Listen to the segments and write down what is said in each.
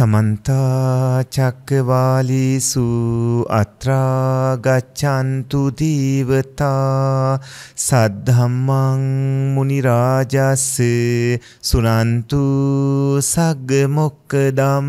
සමන්තාචක්කවාලිසු අත්‍රාගච්චන්තු දීවතා සද්ධම්මං මුනිරාජස්ස සුනන්තු සග්ගමොක්කදම්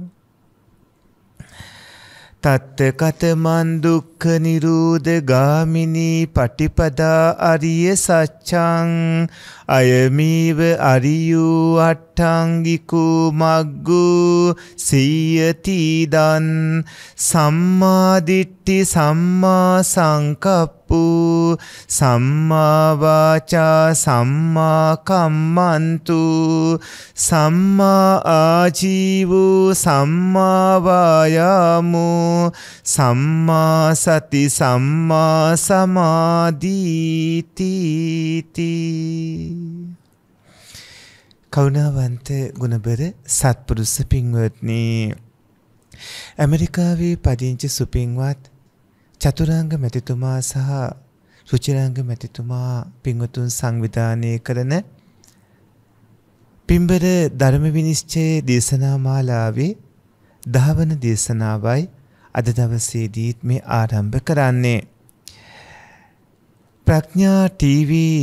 තත්තකත මන්දුක්ඛ නිරෝධ ගාමිනී පටිපදා අරිය සච්ඡං අයමීව අරියෝ අට්ඨ අට්ඨංගිකු මග්ගු සීයතිදන් සම්මාදිට්ටි සම්මා සංකප්පු සම්මාවාචා සම්මාකම්මන්තු සම්මා ආජීවු සම්මාවායාමු සම්මා සති සම්මා සමාධීතිී කරුණාවන්ත ගුණබර සත්පුරුෂ පින්වත්නි ඇමරිකාවේ පදිංචි සුපින්වත් චතුරාංග මැතිතුමා සහ රුචිරාංග මැතිතුමා පින්වතුන් සංවිධානය කරන පින්බර ධර්ම විනිශ්චය දේශනා මාලාවේ දහවන දේශනාවයි අද දවසේදීත් මේ ආරම්භ කරන්නේ ප්‍රඥා ටීවී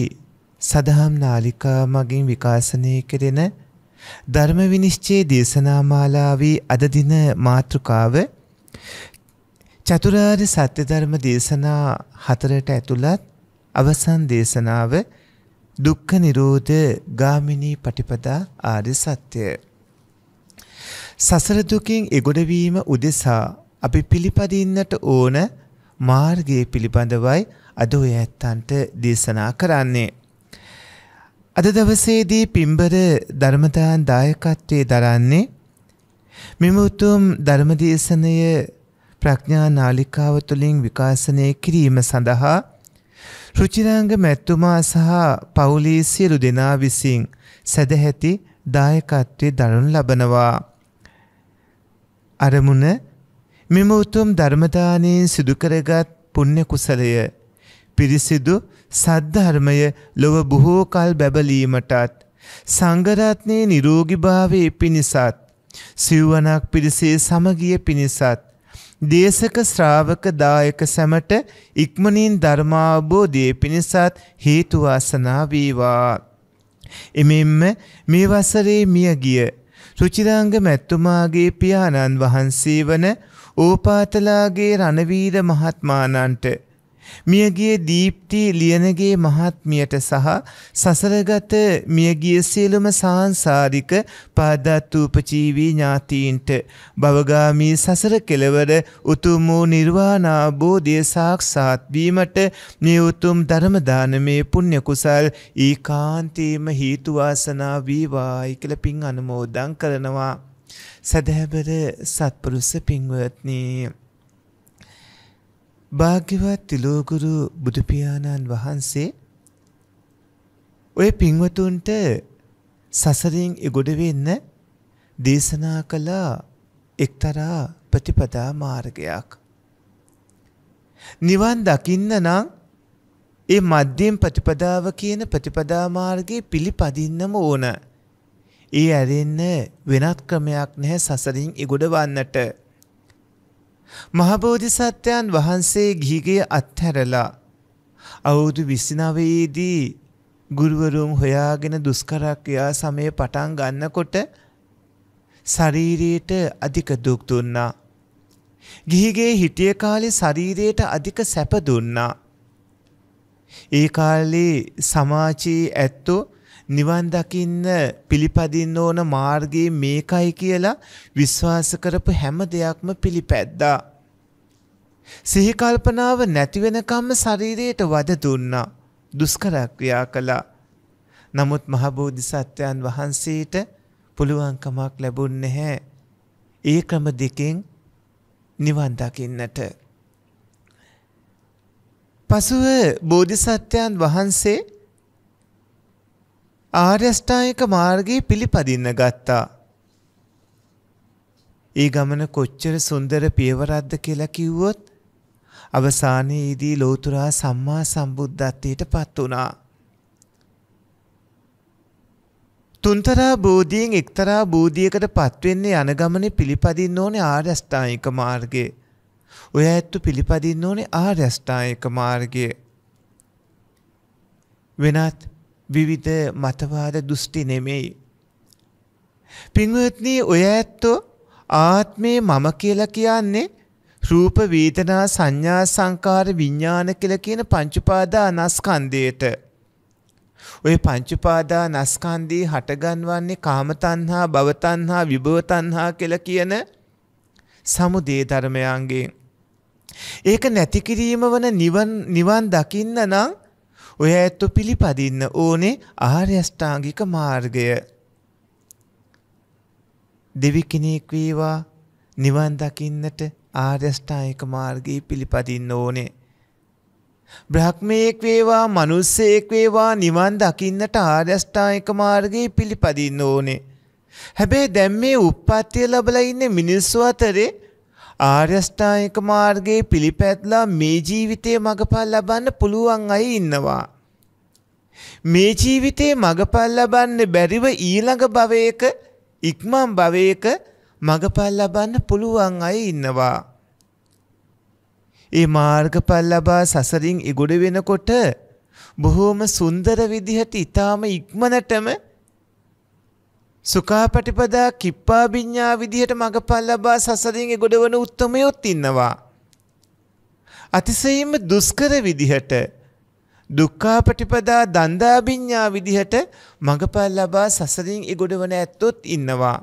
සදහම් නාලිකා මගින් විකාශනය කෙරෙන ධර්ම විනිශ්චය දේශනාමාලාවේ අද දින මාතෘකාව චතුරාර්ය සත්‍ය ධර්ම දේශනා හතරට ඇතුළත් අවසන් දේශනාව දුක්ඛ නිරෝධ ගාමිනී පටිපදා ආර්ය සත්‍ය සසර දුකින් එගොඩවීම උදෙසා අපි පිළිපදින්නට ඕන මාර්ගයේ පිළිබඳවයි අද ඔය ඇත්තන්ට දේශනා කරන්නේ අද දවසේදී පිම්බර ධර්මතාන් දායකත්වයේ දරන්නේ මෙම උතුම් ධර්මදේශනය ප්‍රඥා නාලිකාව තුළින් විකාශනය කිරීම සඳහා රුචිරංග මැත්තුමා සහ පවුලේ සියලු දෙනා විසින් සැදැහැති දායකත්වය දරනු ලබනවා. අරමුණ මෙම උතුම් ධර්මදානයෙන් සිදුකරගත් පුණ්‍ය කුසලය පිරිසිදු සද්ධර්මය ලොව බොහෝ කල් බැබලීමටත් සංගරත්නයේ නිරෝගිභාවයේ පිණිසත් සිව්වනක් පිරිසේ සමගිය පිණිසත් දේශක ශ්‍රාවක දායක සැමට ඉක්මනින් ධර්මාබෝධයේ පිණිසත් හේතු වාසනා වේවා. එමෙම්ම මේ වසරේ මියගිය රුචිරංග මැතිතුමාගේ පියාණන් වහන්සේ වන ඕපාතලාගේ රණවීර මහත්මාණන්ට මියගිය දීප්ති ලියනගේ මහත්මියට සහ සසරගත මියගිය සියලුම සාංසාරික පාදත්තූපජීවී ඥාතීන්ට භවගාමී සසර කෙළවර උතුම් වූ නිර්වාණාබෝධය සාක්ෂාත් වීමට මේ උතුම් ධර්ම දානමේ පුණ්‍ය කුසල් ඊකාන්තේම හේතු වාසනා වේවායි කියලා පින් අනුමෝදන් කරනවා සදහැබර සත්පුරුෂ පින්වත්නි භාග්‍යවත් තිලෝගුරු බුදුපියාණන් වහන්සේ ඔය පින්වතුන්ට සසරින් ඉගොඩ වෙන්න දේශනා කළ එක්තරා ප්‍රතිපදා මාර්ගයක්. නිවන් දකින්න නම් ඒ මධ්‍යම ප්‍රතිපදාව කියන ප්‍රතිපදා මාර්ගේ පිළිපදින්නම ඕන. ඒ ඇරෙන්න වෙනත් ක්‍රමයක් නැහැ සසරින් ඉගොඩ වන්නට. මහබෝධිසත්වයන් වහන්සේ ගිහිගේ අත්හැරලා අවුරුදු 29 දී ගුරුවරුන් හොයාගෙන දුෂ්කරක්‍රියා සමය පටන් ගන්නකොට ශරීරයට අධික දුක් දුන්නා. ගිහිගේ හිටිය කාලේ ශරීරයට අධික සැප දුන්නා. ඒ කාලේ සමාජයේ ඇත්තෝ නිවන් දකින්න පිළිපදින්න ඕන මාර්ගයේ මේකයි කියලා විශ්වාස කරපු හැම දෙයක්ම පිළිපැද්දා. සිහි කල්පනාව නැති වෙනකම්ම ශරීරයට වද දුන්නා. දුෂ්කර ක්‍රියා කළා. නමුත් මහ බෝධිසත්වයන් වහන්සේට පුළුවන්කමක් ලැබුණ නැහැ. ඒ ක්‍රම දෙකෙන් නිවන් දකින්නට. පසුව බෝධිසත්වයන් වහන්සේ ආර්යෂ්ඨායක මාර්ගයේ පිළිපදින්න ගත්තා. ඒ ගමන කොච්චර සුන්දර පියවරක්ද කියලා කිව්වොත් අවසානයේදී ලෝතුරා සම්මා සම්බුද්ධත්වයට පත් වුණා. තුන්තරා බෝධියෙන් එක්තරා බෝධියකට පත්වෙන්නේ යන ගමනේ පිළිපදින්න ඕනේ ආර්යෂ්ඨායික මාර්ගයේ. ඔය ඇත්තු පිළිපදින්න ඕනේ ආර්යෂ්ඨායික මාර්ගයේ. වෙනත් විවිධ මතවාද දෘෂ්ටි නෙමෙයි. පින්වත්නි ඔය ඇත්තෝ ආත්මේ මම කියලා කියන්නේ රූප වේදනා සංඥා සංකාර විඥාන කියලා කියන පංච උපාදානස්කන්ධයට. ওই පංච උපාදානස්කන්ධී හටගන්වන්නේ කාම තණ්හා, භව තණ්හා, විභව තණ්හා කියලා කියන සමුදේ ධර්මයන්ගෙන්. ඒක නැති කිරීම වන නිවන් නිවන් දකින්න නම් ඔය ඇත්තු පිළිපදින්න ඕනේ ආර්යෂ්ඨාංගික මාර්ගය. දෙවි කෙනෙක් වේවා නිවන් දකින්නට ආර්යෂ්ඨායක මාර්ගයේ පිළිපදින්න ඕනේ. බ්‍රහ්මයෙක් වේවා මනුස්සයෙක් වේවා නිවන් දකින්නට ආර්යෂ්ඨායක මාර්ගයේ පිළිපදින්න ඕනේ. හැබැයි දැන් මේ උප්පත්තිය ලැබලා ඉන්නේ මිනිස්සු අතරේ ආර්යෂ්ටායික මාර්ගයේ පිළිපැත්ලා මේ ජීවිතයේ මඟඵල ලබන්න පුළුවන් අය ඉන්නවා. මේ ජීවිතයේ මඟඵල ලබන්න බැරිව ඊළඟ භවයක ඉක්මන් භවයක මඟඵල ලබන්න පුළුවන් අය ඉන්නවා. ඒ මාර්ගඵල ලබා සසරින් ඉගොඩ වෙනකොට බොහෝම සුන්දර විදිහට ඊටාම ඉක්මනටම සුකාපටිපදා කිප්පා විඤ්ඤා විදිහට මගපල් ලබා සසරින් ගොඩවන උත්මයොත් ඉන්නවා. අතිශයින්ම දුෂ්කර විදිහට දුක්ඛාපටිපදා දන්දා විඤ්ඤා විදිහට මගපල් ලබා සසරින් ගොඩවන ඇත්තොත් ඉන්නවා.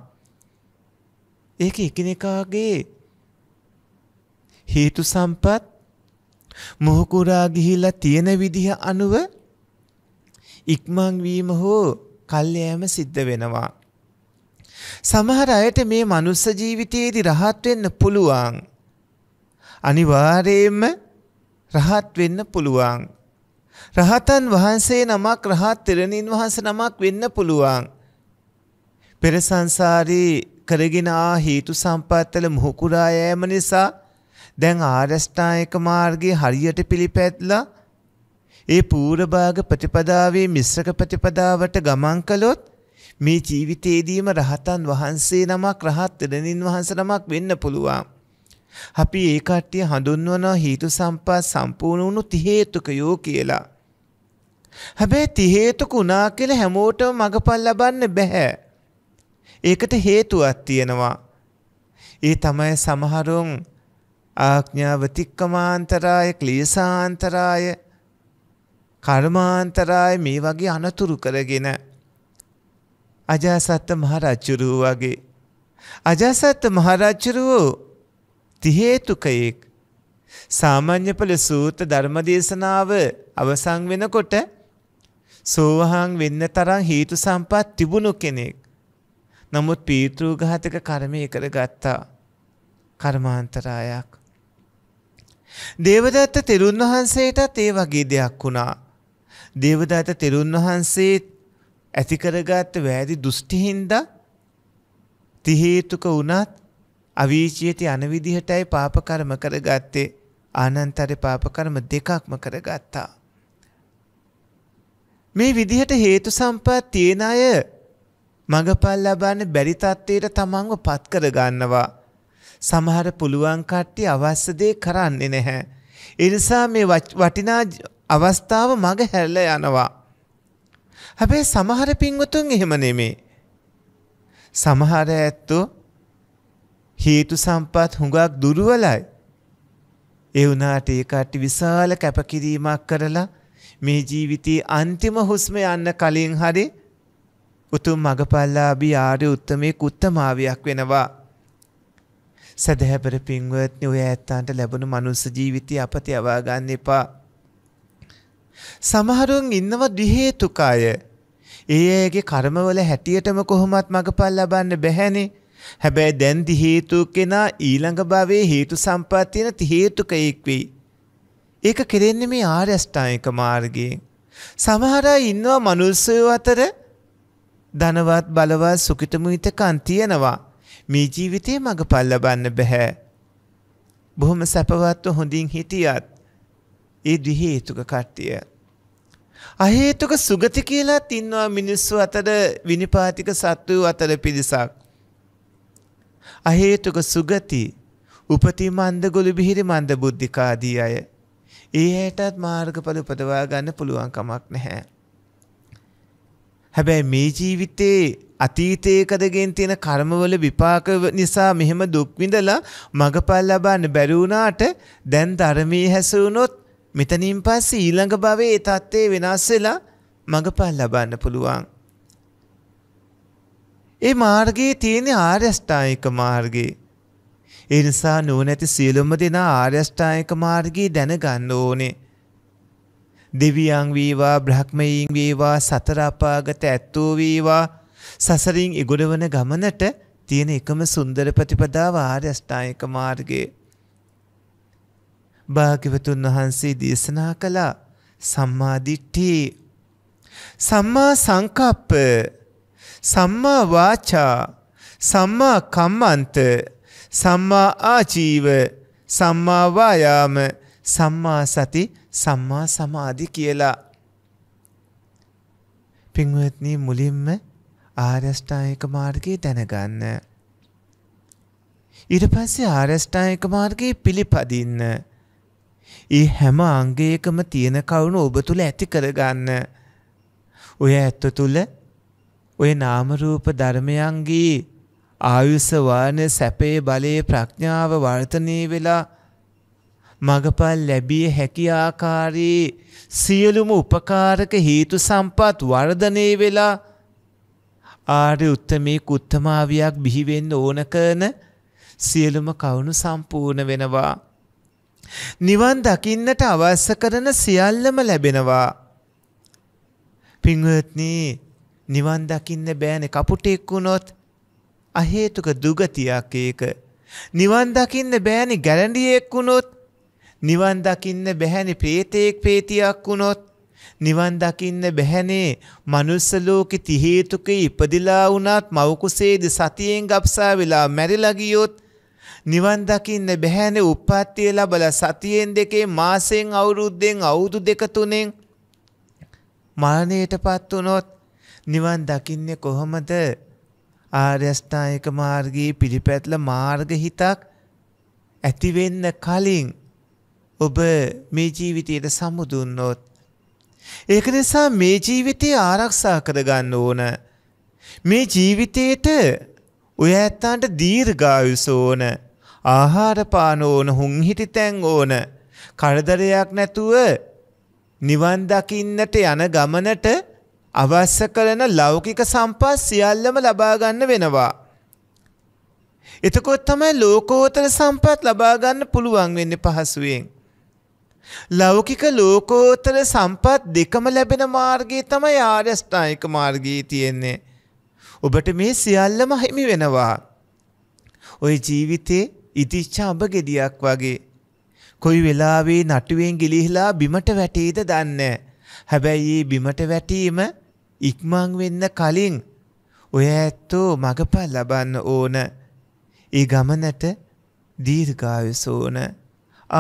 ඒක එකිනෙකාගේ හේතු සම්පත් මොහකුරා ගිහිලා තියෙන විදිහ අනුව ඉක්මන් වීම හෝ කල්යෑම සිද්ධ වෙනවා. සමහර අයට මේ මනුස්ස ජීවිතයේදී රහත් වෙන්න පුළුවන්. අනිවාර්යයෙන්ම රහත් වෙන්න පුළුවන්. රහතන් වහන්සේ නමක් රහත් තෙරණින් වහන්සේ නමක් වෙන්න පුළුවන්. පෙර සංසාරේ කරගෙන ආ හේතු සම්පත්තල මුහුකුරා යෑම නිසා දැන් ආරෂ්ඨායක මාර්ගයේ හරියට පිළිපැදලා ඒ පූර්වභාග ප්‍රතිපදාවේ මිශ්‍රක ප්‍රතිපදාවට ගමන් කළොත් මේ ජීවිතේදීම රහතන් වහන්සේ නමක් රහත් දෙනින් වහන්සේ නමක් වෙන්න පුළුවන්. අපි ඒ කට්ටිය හඳුන්වනවා හේතු සම්පා සම්පූර්ණ වුණු තිහේතුකයෝ කියලා. හැබැයි තිහේතුක උනා කියලා හැමෝටම මගපල් ලබන්න බෑ. ඒකට හේතුවක් තියෙනවා. ඒ තමයි සමහරුන් ආඥාවතික්කමාන්තරාය ක්ලියසාන්තරාය කර්මාන්තරාය මේ වගේ අනතුරු කරගෙන අජාසත්ත මහරච්චුරුව වගේ. අජාසත්ත මහරච්චුරුවෝ තිහේතුකයෙක් සාමාන්‍යඵල සූත ධර්මදේශනාව අවසං වෙනකොට සෝවහන් වෙන්න තරම් හේතු සම්පත් තිබුණු කෙනෙක්. නමුත් පීතෘඝාතක කර්මය කරගත්තා. කර්මාන්තරායක්. දේවදත්ත තෙරුන් වහන්සේටත් ඒ වගේ දෙයක් වුණා. දේවදත්ත තෙරුන් වහන්සේත් ඇති කරගත්ත වැරදි දෘෂ්ටි හින්දා ති හේතුක වුණත් අවීචියති අනවිදිහටයි පාප කර්ම කරගත්තේ ආනන්තරේ පාප කර්ම දෙකක්ම කරගත්තා. මේ විදිහට හේතු සම්පත් තියෙන අය මඟපල් ලබන්න බැරි තත්ත්වයට තමන්ව පත් කරගන්නවා. සමහර පුළුවන් කට්ටිය අවශ්‍ය දේ කරන්නේ නැහැ. ඒ නිසා මේ වටිනා අවස්ථාව මග හැරලා යනවා. හැබැයි සමහර පින්වතුන් එහෙම නෙමේ. සමහර ඇත්තෝ හේතු සම්පත් හුඟක් දුරුවලයි. ඒ වුණාට ඒ කට්ටි විශාල කැපකිරීමක් කරලා මේ ජීවිතයේ අන්තිම හුස්ම යන්න කලින් හරි උතුම් මගපල්ලාභී ආර්ය උත්තමයේ කුත්තමාවියක් වෙනවා. සදහැබර පින්වත්නි ඔය ඇත්තන්ට ලැබුණු මනුස්ස ජීවිතය අපත යවා ගන්න එපා. සමහරුන් ඉන්නවා දිහේතුක අය. ඒ අයගේ කර්මවල හැටියටම කොහොමත් මඟපල් ලබන්න බැහැනේ. හැබැයි දැන් දිහේතුක කෙනා ඊළඟ භවයේ හේතු සම්පත්තියන තිහේතුකයෙක් වෙයි. ඒක කෙරෙන්නේ මේ ආර්ය අෂ්ටාංගික මාර්ගයෙන්. සමහර අය ඉන්නවා මනුස්සයෝ අතර ධනවත් බලවත් සුඛිතමුිතකන් තියනවා. මේ ජීවිතේ මඟපල් ලබන්න බෑ. බොහොම සැපවත්ව හොඳින් හිටියත් ඒ දි හේතුක කට්ටිය. අහේතුක සුගති කියලා තින්නවා මිනිස්සු අතර විනිපාතික සත්වූ අතර පිරිසක්. අහේතුක සුගති උපති මන්ද ගොළු බිහිරි මන්ද බුද්ධිකාදී අය. ඒ ඇයටත් මාර්ගඵල උපදවා ගන්න පුළුවන් කමක් නැහැ. හැබැයි මේ ජීවිතේ අතීතයේ කරගෙන තියෙන කර්මවල විපාක නිසා මෙහෙම දුක් විඳලා මගපල් ලබන්න බැරි වුණාට දැන් ධර්මයේ හැසුණොත් මෙතනින් පස්සේ ඊළඟ භවයේ ඒ தත්ත්වේ වෙනස් වෙලා මඟපල් ලබන්න පුළුවන්. ඒ මාර්ගයේ තියෙන ආර්ය අෂ්ටායික මාර්ගය. ඒ නිසා නුවණැති සියලුම දෙනා ආර්ය අෂ්ටායික මාර්ගය දැනගන්න ඕනේ. දෙවියන් වේවා, බ්‍රහ්මයන් වේවා, සතර අපාගත ඇත්තෝ වේවා, සසරින් ඉගොඩවන ගමනට තියෙන එකම සුන්දර ප්‍රතිපදාව ආර්ය අෂ්ටායික මාර්ගය. භාග්‍යවතුන් වහන්සේ දේශනා කළා සම්මාදිට්ඨි සම්මා සංකප්ප සම්මා වාචා සම්මා කම්මන්ත සම්මා ආජීව සම්මා වායාම සම්මා සති සම්මා සමාධි කියලා පින්වත්නි මුලින්ම ආරෂ්ඨායක මාර්ගයේ දැනගන්න ඊට පස්සේ ආරෂ්ඨායක මාර්ගයේ පිළිපදින්න ඒ හැම අංගයකම තියෙන කරුණු ඔබ තුළ ඇති කරගන්න. ඔය ඇත්ත තුළ ඔය නාමරූප ධර්මයන්ගේ ආයුසවාන සැපේ බලයේ ප්‍රඥාව වර්තනය වෙලා මඟපල් ලැබිය හැකි ආකාරයේ සියලුම උපකාරක හේතු සම්පත් වර්ධනය වෙලා ආර්ය උත්තමේ කුත්තමාවියක් බිහිවෙන්න ඕන කරන සියලුම කවුණු සම්පූර්ණ වෙනවා. නිවන් දකින්නට අවශ්‍ය කරන සියල්ලම ලැබෙනවා. පින්වත්නි නිවන් දකින්න බෑනේ කපුටෙක් වුණොත් අහේතුක දුගතියක් ඒක. නිවන් දකින්න බෑනේ ගැරන්ඩියෙක් වුණොත් නිවන් දකින්න බැහැනේ ප්‍රේතෙක් ප්‍රේතියක් වුණොත් නිවන් දකින්න බැහැනේ මනුස්ස ලෝකෙ තිහේතුක ඉපදිලා වුණත් මවකුසේද සතියෙන් ගප්සා වෙලා මැරිලා ගියොත් නිවන් දකින්න බැහැනේ උප්පත්තිය ලැබලා සතියෙන් දෙකේ මාසෙන් අවුරුද්දෙන් අවුරුදු දෙක තුනෙන් මරණයටපත් වුණොත් නිවන් දකින්නේ කොහොමද? ආර්ය අෂ්ටායක මාර්ගයේ පිළිපැත්ල මාර්ග හිතක් ඇති වෙන්න කලින් ඔබ මේ ජීවිතයට සමුදුන්නොත් ඒක නිසා මේ ජීවිතය ආරක්ෂා කරගන්න ඕන මේ ජීවිතේට ඔය ඇත්තන්ට දීර්ඝායුෂ ඕන ආහාරපාන ඕන හුන්හිටි තැන් ඕන කරදරයක් නැතුව නිවන් දකින්නට යන ගමනට අවශ්‍ය කරන ලෞකික සම්පත් සියල්ලම ලබා ගන්න වෙනවා. එතකොට තමයි ලෝකෝත්තර සම්පත් ලබා ගන්න පුළුවන් වෙන්නේ පහසුවෙන්. ලෞකික ලෝකෝත්තර සම්පත් දෙකම ලැබෙන මාර්ගයේ තමයි ආර්ය ස්ථායික මාර්ගයේ තියෙන්නේ. ඔබට මේ සියල්ලම හිමි වෙනවා. ওই ජීවිතේ ඉතිච්ච අඹ ගෙඩියක් වගේ. කොයි වෙලාවේ නටුවෙන් ගිලිහිලා බිමට වැටේද දන්නේ හැබැයි මේ බිමට වැටීම ඉක්මන් වෙන්න කලින් ඔය ඇත්තෝ මගපල් ලබන්න ඕන. ඒ ගමනට දීර්ඝායස ඕන.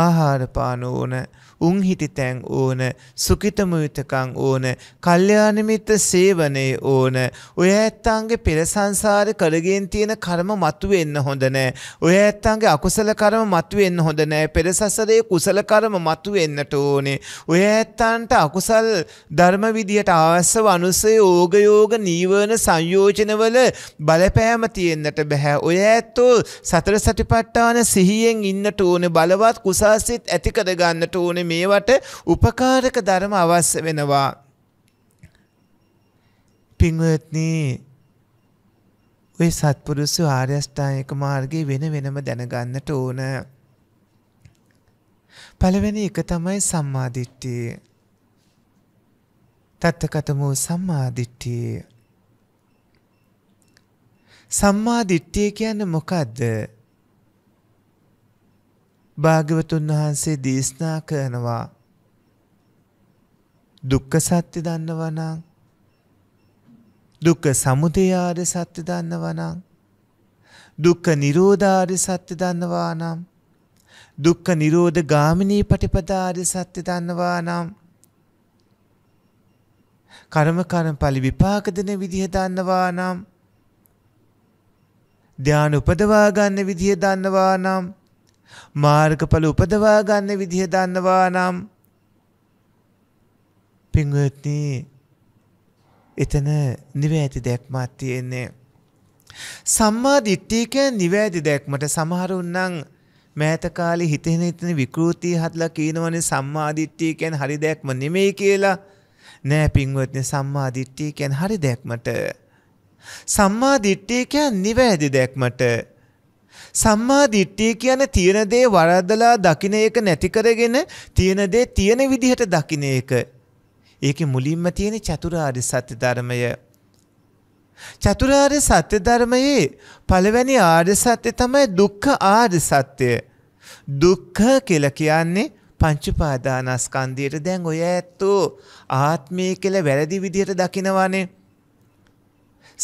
ආහාර පාන ඕන. උන්හිටිතැන් ඕන සුකිතමුයුතකං ඕන කල්්‍යයානමිත්ත සේවනේ ඕන ඔය ඇත්තන්ගේ පෙරසංසාර කරගෙන් තියෙන කරම මතුවෙන්න හොඳනෑ ඔය ඇත්තන්ගේ අකුසල කරම මතුවෙන්න හොඳනෑ පෙරසසරේ කුසල කරම මතුවෙන්නට ඕනේ ඔය ඇත්තන්ට අකුසල් ධර්ම විදියට ආස්ස වනුසේ ඕගයෝග නීවන සංයෝජනවල බලපෑම තියෙන්න්නට බැහැ ඔය ඇත්තෝ සතර සටිපට්ටාන සිහියෙන් ඉන්නට ඕන බලවත් කුසාසිත් ඇතිකරගන්නට ඕන මේවට උපකාරක ධර්ම අවශ්‍ය වෙනවා. පින්වත්නී ඔය සත්පුරුසු ආර්යෂ්ඨායක මාර්ගයේ වෙන වෙනම දැනගන්නට ඕන. පළවෙනි එක තමයි සම්මාදිට්ඨිය. තත්තකතමෝ සම්මාදිට්ඨිය. සම්මාදිට්ඨිය කියන්නේ මොකද්ද? භාග්‍යවතුන් වහන්සේ දේශනා කරනවා දුක්ඛ සත්‍ය දන්නවනම් දුක්ඛ සමුදය ආර්ය සත්‍ය දන්නවනම් දුක්ඛ නිරෝධ ආර්ය සත්‍ය දන්නවානම් දුක්ඛ නිරෝධ ගාමිනී පටිපදා ආර්ය සත්‍ය දන්නවානම් කර්ම කර්මඵල විපාක දෙන විදිහ දන්නවානම් ධානය උපදවා ගන්න විදිහ දන්නවානම් මාර්ගඵල උපදවා ගන්න විදිහ දන්නවා නම් පින්වත්නි එතන නිවැරදි දැක්මක් තියෙන්නේ. සම්මා දිට්ඨිය කියන්නේ නිවැරදි දැක්මට සමහරුන් නම් මෑත කාලේ හිතෙන හිතෙන විකෘති හදලා කියනවනේ සම්මා දිට්ඨිය කියන්නේ හරි දැක්ම නෙමෙයි කියලා. නෑ පින්වත්නි සම්මා දිට්ඨිය කියන්නේ හරි දැක්මට. සම්මා දිට්ඨිය කියන්නේ නිවැරදි දැක්මට. සම්මා දිට්ඨිය කියන්නේ තියෙන දේ වරදලා දකින එක නැති කරගෙන තියෙන දේ තියෙන විදිහට දකින එක. ඒකේ මුලින්ම තියෙන චතුරාර්ය සත්‍ය ධර්මය. චතුරාර්ය සත්‍ය ධර්මයේ පළවෙනි ආර්ය සත්‍ය තමයි දුක්ඛ ආර්ය සත්‍ය. දුක්ඛ කියලා කියන්නේ පංචපාදානස්කන්ධයට දැන් ඔය ඇත්තෝ ආත්මය කියලා වැරදි විදිහට දකිනවානේ.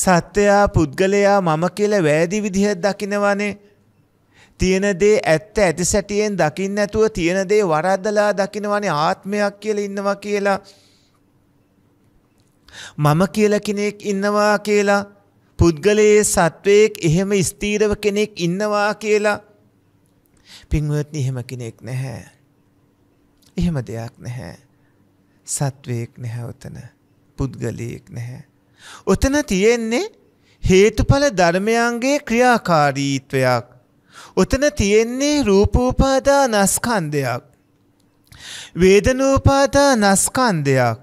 සත්‍යයා පුද්ගලයා මම කියලා වැරදි විදිහට දකිනවානේ. තියෙන දේ ඇත්ත ඇති සැටියෙන් දකින්න නැතුව තියෙන දේ වරද්දලා දකිනවනේ ආත්මයක් කියලා ඉන්නවා කියලා මම කියලා කෙනෙක් ඉන්නවා කියලා පුද්ගලයේ සත්වයෙක් එහෙම ස්ථීරව කෙනෙක් ඉන්නවා කියලා පින්වත්නි එහෙම කෙනෙක් නැහැ. එහෙම දෙයක් නැහැ. සත්වයෙක් නැහැ උතන. පුද්ගලයෙක් නැහැ. උතන තියෙන්නේ හේතුඵල ධර්මයන්ගේ ක්‍රියාකාරීත්වයක්. ඔතන තියෙන්නේ රූපූපාදා නස්කන්දයක්. වේදනූපාදා නස්කන්දයක්.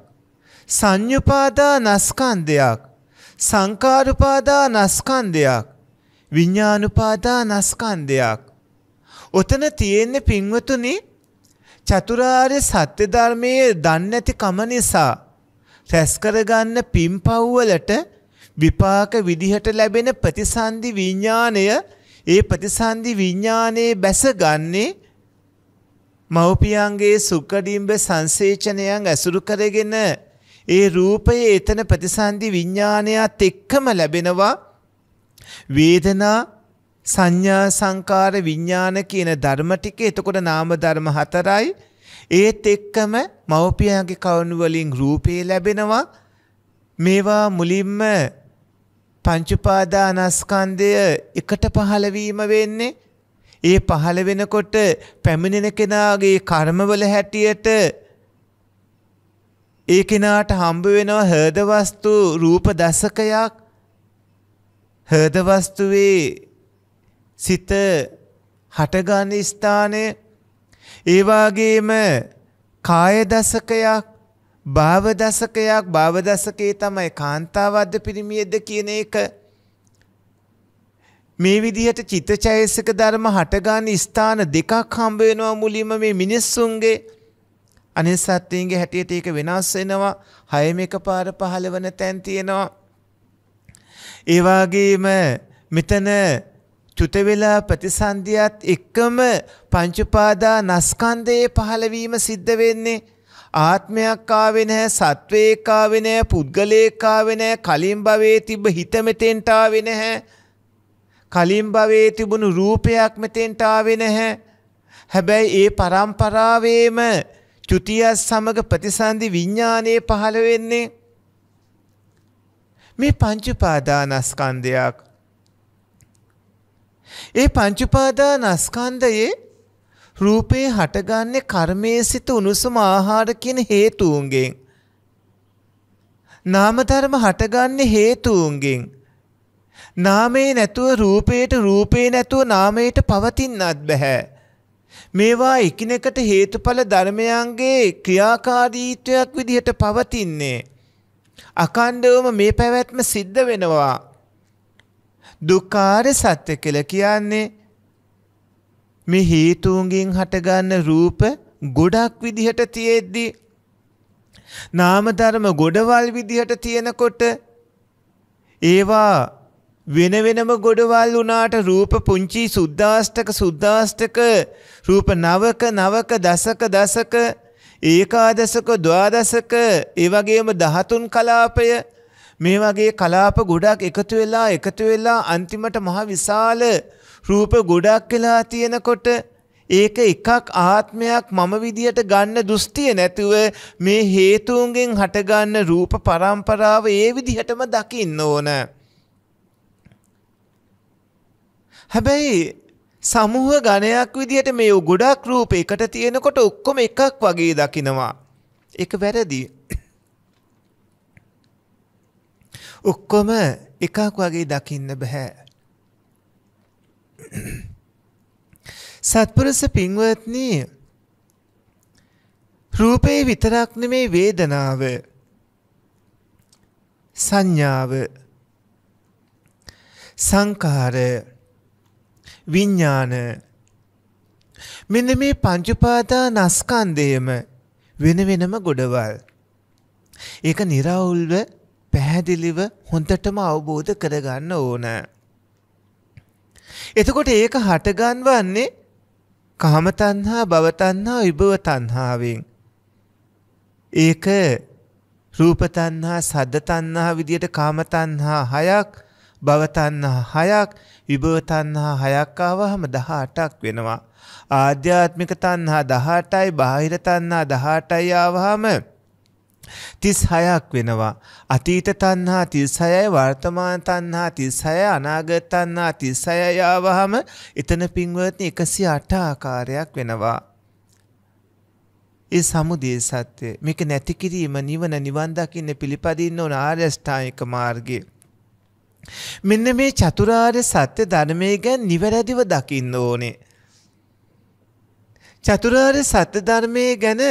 සං්ඥුපාදා නස්කන්දයක්. සංකාරුපාදා නස්කන්දයක්. විඤ්ඥානුපාදා නස්කන්දයක්. ඔතන තියෙන්නේ පින්වතුනි චතුරාර්ය සත්‍ය ධර්මයේ දන්නේ නැති කම නිසා රැස් කරගන්න පින්පව්වලට විපාක විදිහට ලැබෙන ප්‍රතිසන්දි විඥාණය ඒ ප්‍රතිසන්දි විඥානයේ බැසගන්නේ මව්පියන්ගේ සුඛඩිම්බ සංසේචනයන් ඇසුරු කරගෙන ඒ රූපයේ එතන ප්‍රතිසන්දි විඥානයත් එක්කම ලැබෙනවා වේදනා සංඥා සංකාර විඥාන කියන ධර්ම ටික එතකොට නාම ධර්ම හතරයි ඒත් එක්කම මව්පියන්ගේ කවුණු වලින් රූපේ ලැබෙනවා මේවා මුලින්ම පංචුපාදානස්කන්දය එකට පහළවීම වෙන්නේ. ඒ පහළ වෙනකොට පැමිණෙන කෙනාගේ කර්මවල හැටියට ඒ කෙනාට හම්බ වෙනවා හර්දවස්තු රූප දසකයක් හර්දවස්තුවේ සිත හටගන්න ස්ථානය ඒවාගේම කාය දසකයක් භාවදසකයක් භාවදසකයේ තමයි කාන්තාවද්ද පිරිමියෙද්ද කියන එක මේ විදිහට චිත්තචෛසික ධර්ම හටගන්න ස්ථාන දෙකක් හම්බ වෙනවා මුලින්ම මේ මිනිස්සුන්ගේ අනිත් සත්ත්වයන්ගේ හැටියට ඒක වෙනස් වෙනවා හයම එකපාර පහළවන තැන් තියෙනවා ඒ වගේම මෙතන චුත වෙලා ප්‍රතිසන්දියත් එක්කම පංච උපාදා නස්කන්ධයේ පහළවීම සිද්ධ වෙන්නේ ආත්මයක් ආවේ නැහැ සත්වේක ආවේ නැහැ පුද්ගලේක ආවේ නැහැ කලින් භවයේ තිබ්බ හිත මෙතෙන්ට ආවේ නැහැ කලින් භවයේ තිබුණු රූපයක් මෙතෙන්ට ආවේ නැහැ හැබැයි ඒ પરම්පරාවේම චුතිය සමග ප්‍රතිසන්දි විඥානයේ පහළ වෙන්නේ මේ පංච උපාදානස්කන්ධයක් ඒ පංච උපාදානස්කන්ධයේ රූපේ හටගන්නේ කර්මයේ සිට උණුසුම ආහාර කියන හේතුන්ගෙන්. නාම ධර්ම හටගන්නේ හේතුන්ගෙන්. නාමේ නැතුව රූපේට රූපේ නැතුව නාමයට පවතින්නත් බෑ. මේවා එකිනෙකට හේතුඵල ධර්මයන්ගේ ක්‍රියාකාරීත්වයක් විදිහට පවතින්නේ. අකණ්ඩවම මේ පැවැත්ම සිද්ධ වෙනවා. දුක්ඛාර සත්‍ය කියලා කියන්නේ මේ හේතුන්ගෙන් හටගන්න රූප ගොඩක් විදිහට තියෙද්දි නාම ධර්ම ගොඩවල් විදිහට තියෙනකොට ඒවා වෙන වෙනම ගොඩවල් වුණාට රූප පුංචි සුද්දාස්තක සුද්දාස්තක රූප නවක නවක දසක දසක ඒකාදසක ද්වාදසක ඒ වගේම 13 කලාපය මේ වගේ කලාප ගොඩක් එකතු වෙලා එකතු වෙලා අන්තිමට මහ විශාල රූප ගොඩක් වෙලා තියෙනකොට ඒක එකක් ආත්මයක් මම විදියට ගන්න දෘෂ්ටිය නැතුව මේ හේතුන්ගෙන් හටගන්න රූප පරම්පරාව ඒ විදිහටම දකින්න ඕන. හැබැයි සමූහ ගණයක් විදිහට මේ ගොඩක් රූප එකට තියෙනකොට ඔක්කොම එකක් වගේ දකිනවා. ඒක වැරදි. ඔක්කොම එකක් වගේ දකින්න බෑ. සත්පුරුෂ පින්වත්නි රූපේ විතරක් නෙමේ වේදනාව සංඥාව සංකාර විඥාන මෙන්න මේ පංච උපාදානස්කන්ධයම වෙන වෙනම ගොඩවල් ඒක निराවුල්ව පැහැදිලිව හොඳටම අවබෝධ කරගන්න ඕන එතකොට ඒක හටගන්වන්නේ කාමතණ්හා භවතණ්හා විභව තණ්හාවෙන්. ඒක රූපතණ්හා සද්දතණ්හා විදියට කාමතණ්හා හයක් භවතණ්හා හයක් විභවතණ්හා හයක් ආවහම 18ක් වෙනවා. ආධ්‍යාත්මික තණ්හා 18යි බාහිර තණ්හා 18යි ආවහම 36ක් වෙනවා. අතීත තණ්හා 36යි වර්තමාන තණ්හා 36යි අනාගත තණ්හා 36යි ආවහම එතන පින්වත්නි 108 ආකාරයක් වෙනවා. ඒ සමුදේ සත්‍ය මේක නැති කිරීම නිවන නිවන් දකින්න පිළිපදින්න ඕන ආර්ය අෂ්ටාංගික මාර්ගයේ මෙන්න මේ චතුරාර්ය සත්‍ය ධර්මය ගැන නිවැරදිව දකින්න ඕනේ. චතුරාර්ය සත්‍ය ධර්මයේ ගැන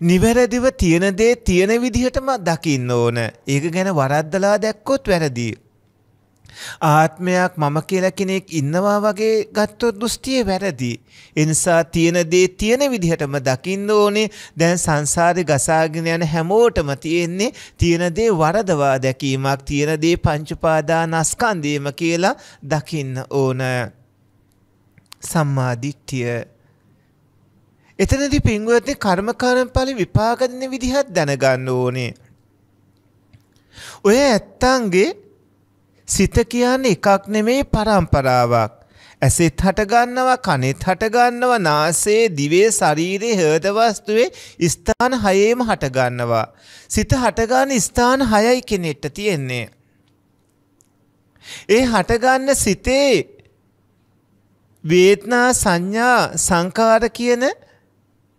නිවැරදිව තියෙන දේ තියෙන විදිහටම දකින්න ඕන. ඒක ගැන වරද්දලා දැක්කොත් වැරදි. ආත්මයක් මම කියලා කෙනෙක් ඉන්නවා වගේ ගත්තොත් දෘෂ්ටිය වැරදි. එනිසා තියෙන දේ තියෙන විදිහටම දකින්න ඕනේ. දැන් සංසාරේ ගසාගෙන යන හැමෝටම තියෙන්නේ තියෙන දේ වරදවා දැකීමක්, තියෙන දේ පංචපාදානස්කන්ධයම කියලා දකින්න ඕන. සම්මා දිට්ඨිය එතනදී පින්වත්නි කර්මකාරම්ඵල විපාක දෙන විදිහත් දැනගන්න ඕනේ. ඔය ඇත්තන්ගේ සිත කියන්නේ එකක් නෙමෙයි පරම්පරාවක්. ඇසෙත් හටගන්නවා කනෙත් හටගන්නවා නාසයේ දිවේ ශරීරයේ හෘද වස්තුවේ ස්ථාන හයේම හටගන්නවා. සිත හටගන්න ස්ථාන හයයි කෙනෙක්ට තියෙන්නේ. ඒ හටගන්න සිතේ වේදනා සංඥා සංකාර කියන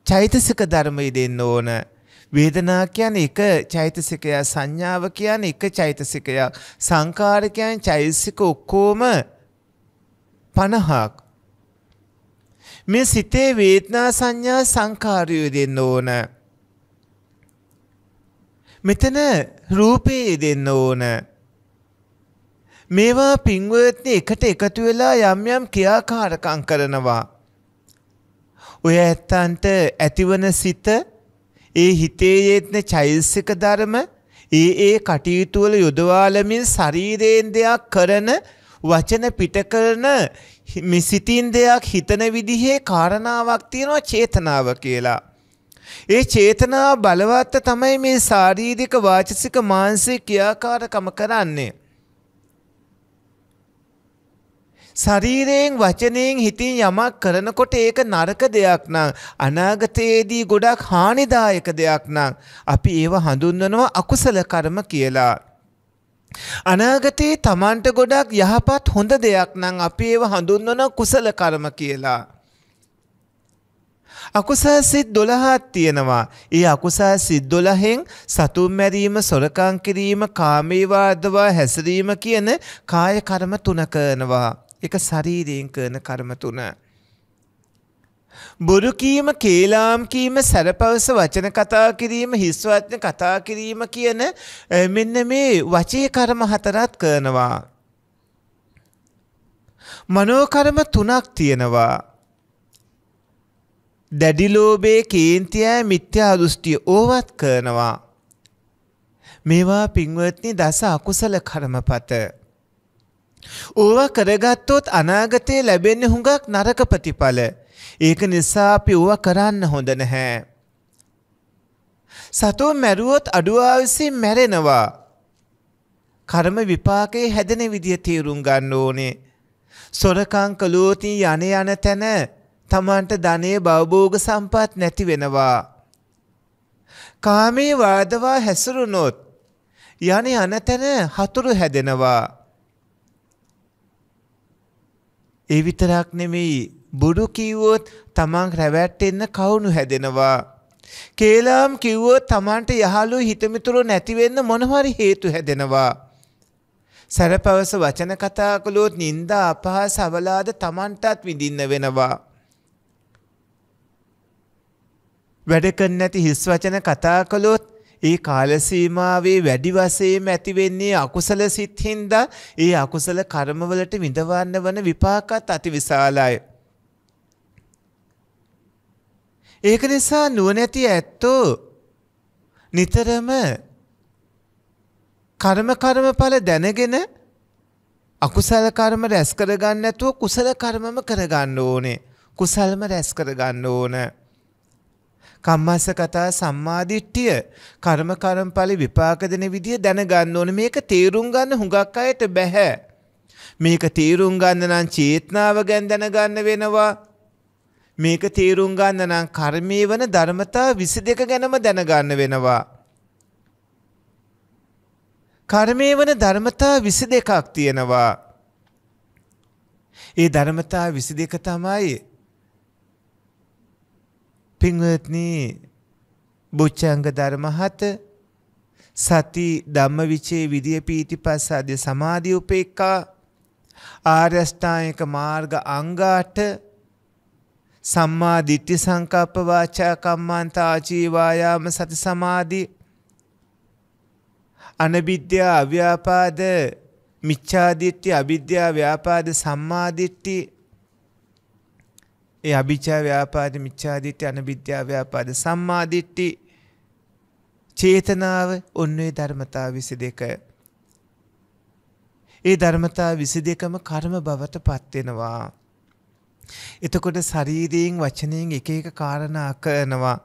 චෛතසික ධර්මයේ දෙන්න ඕන. වේදනා කියන්නේ එක චෛතසිකය සංඥාව කියන්නේ එක චෛතසිකයක් සංකාර කියන්නේ චෛතසික ඔක්කොම 50ක් මේ සිතේ වේදනා සංඥා සංකාරය දෙන්න ඕන මෙතන රූපේ දෙන්න ඕන මේවා පින්වත්නි එකට එකතු වෙලා යම් යම් ක්‍රියාකාරකම් කරනවා ඔය ඇත්තන්ට ඇතිවන සිත ඒ හිතේ යෙත්න චෛසික ධර්ම ඒ ඒ කටයුතු වල යොදවාලමින් ශරීරයෙන් දෙයක් කරන වචන පිට කරන සිතින් දෙයක් හිතන විදිහේ කාරණාවක් තියෙනවා චේතනාව කියලා. ඒ චේතනාව බලවත්ත තමයි මේ ශාරීරික වාචසික මානසික ක්‍රියාකාරකම කරන්නේ. ශරීරයෙන් වචනයෙන් හිතින් යමක් කරනකොට ඒක නරක දෙයක් නම් අනාගතයේදී ගොඩක් හානිදායක දෙයක් නම් අපි ඒව හඳුන්වනවා අකුසල කර්ම කියලා. අනාගතයේ Tamanට ගොඩක් යහපත් හොඳ දෙයක් නම් අපි ඒව හඳුන්වන කුසල කර්ම කියලා. අකුසල් සිත් දොළහත් තියෙනවා. ඒ අකුසල් සිත් දොළහෙන් සතුම් මැරීම සොරකං කිරීම කාමීවාදවා හැසිරීම කියන කාය කර්ම තුන කරනවා. එක ශරීරයෙන් කරන කර්ම තුන. බොරු කීම, කේලාම් කීම, සැරපවස වචන කතා කිරීම, හිස් වචන කතා කිරීම කියන මෙන්න මේ වචේ කර්ම හතරත් කරනවා. මනෝ කර්ම තුනක් තියෙනවා. දැඩි ලෝභයේ කේන්තියයි මිත්‍යා දෘෂ්ටිය ඕවත් කරනවා. මේවා පින්වත්නි දස අකුසල කර්මපත. ඕවා කරගත්තොත් අනාගතයේ ලැබෙන්නේ හුඟක් නරක ප්‍රතිඵල. ඒක නිසා අපි ඕවා කරන්න හොඳ නැහැ. සතෝ මැරුවොත් අඩුවා විසින් මැරෙනවා. කර්ම විපාකයේ හැදෙන විදිය තීරුම් ගන්න ඕනේ. සොරකම් කළොත් යන යන තැන Tamanට ධනෙ භවභෝග සම්පත් නැති වෙනවා. කාමේ වාදවා හැසිරුණොත් යන යන තැන හතුරු හැදෙනවා. ඒ විතරක් නෙමෙයි බුරු කිව්වොත් තමන් රැවැටෙන්න කවුණු හැදෙනවා. කේලාම් කිව්වොත් තමන්ට යහළු හිතමිතුරු නැතිවෙන්න මොනවරි හේතු හැදෙනවා. සැරපවස වචන කතා කළොත් නින්දා අපහාස අවලාද තමන්ටත් විඳින්න වෙනවා. වැඩ කරන්නේ නැති හිස් වචන කතා කළොත් ඒ කාලසීමාවේ වැඩි වශයෙන් ඇති වෙන්නේ අකුසල සිත් හින්දා ඒ අකුසල කර්මවලට විඳවන්න වන විපාකත් අතිවිශාලයි. ඒක නිසා නුවණැති ඇත්තෝ නිතරම කර්ම කර්මඵල දැනගෙන අකුසල කර්ම රැස් කරගන්න නැතුව කුසල කර්මම කරගන්න ඕනේ. කුසල්ම රැස් කරගන්න ඕනේ. කම්මස්ස කතා සම්මාදිට්ඨිය කර්ම කර්මඵල විපාක දෙන විදිය දැනගන්න ඕනේ මේක තේරුම් ගන්න හුඟක් අයට බෑ මේක තේරුම් ගන්න නම් චේතනාව ගැන දැනගන්න වෙනවා මේක තේරුම් ගන්න නම් කර්මයේ වන ධර්මතා 22 ගැනම දැනගන්න වෙනවා කර්මයේ වන ධර්මතා 22ක් තියෙනවා ඒ ධර්මතා 22 තමයි පින්වත්නී බුච්චංග ධර්ම හත සති ධම්මවිචේ විදිය පීතිපස්සාද සමාධි උපේක්ඛා ආර්යෂ්ටායක මාර්ග අංගාට සම්මා දිට්ඨි සංකප්ප වාචා කම්මන්ත ආජීවායාම සති සමාධි අනවිද්‍යා අව්‍යාපාද මිච්ඡාදිට්ඨි අවිද්‍යා ව්‍යාපාද සම්මාදිට්ඨි ඒ අභිචා ව්‍යාපාද මිච්ඡාදිට්ඨි අනවිද්‍යා ව්‍යාපාද සම්මාදිට්ඨි චේතනාව ඔන්නේ ධර්මතා 22. ඒ ධර්මතා 22ම කර්ම බවට පත් වෙනවා. එතකොට ශරීරයෙන් වචනයෙන් එක එක කාරණා කරනවා.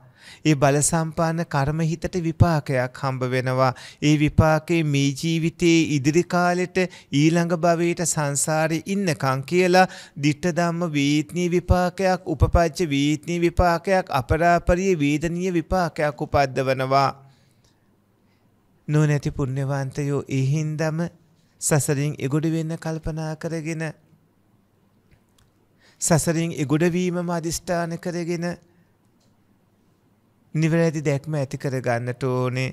ඒ බලසම්පාන කර්ම හිතට විපාකයක් හම්බ වෙනවා. ඒ විපාකේ මේ ජීවිතයේ ඉදිරි කාලෙට ඊළඟ භවයට සංසාරේ ඉන්නකම් කියලා ditta ධම්ම වීත්නී විපාකයක්, උපපච්ච වීත්නී විපාකයක්, අපරාපරිය වේදනීය විපාකයක් උපද්දවනවා. නොනැති පුණ්‍යවන්තයෝ එහින්දම සසරින් එගොඩ වෙන්න කල්පනා කරගෙන සසරින් එගොඩ වීමම අදිෂ්ඨාන කරගෙන නිවැරදි දැක්ම ඇති කරගන්නට ඕනේ.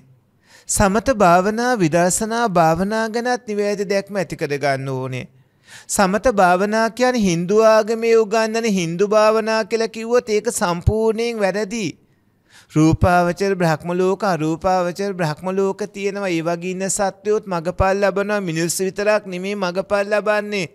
සමත භාවනා විදර්ශනා භාවනා ගැනත් නිවැරදි දැක්ම ඇති කරගන්න ඕනේ. සමත භාවනා කියන්නේ Hindu ආගමේ උගන්වන Hindu භාවනා කියලා කිව්වොත් ඒක සම්පූර්ණයෙන් වැරදි. රූපාවචර බ්‍රහ්ම ලෝක අරූපාවචර බ්‍රහ්ම ලෝක තියෙනවා. ඒ වගේ ඉන්න සත්වයොත් මගපල් ලබනවා. මිනිස්සු විතරක් නෙමෙයි මගපල් ලබන්නේ.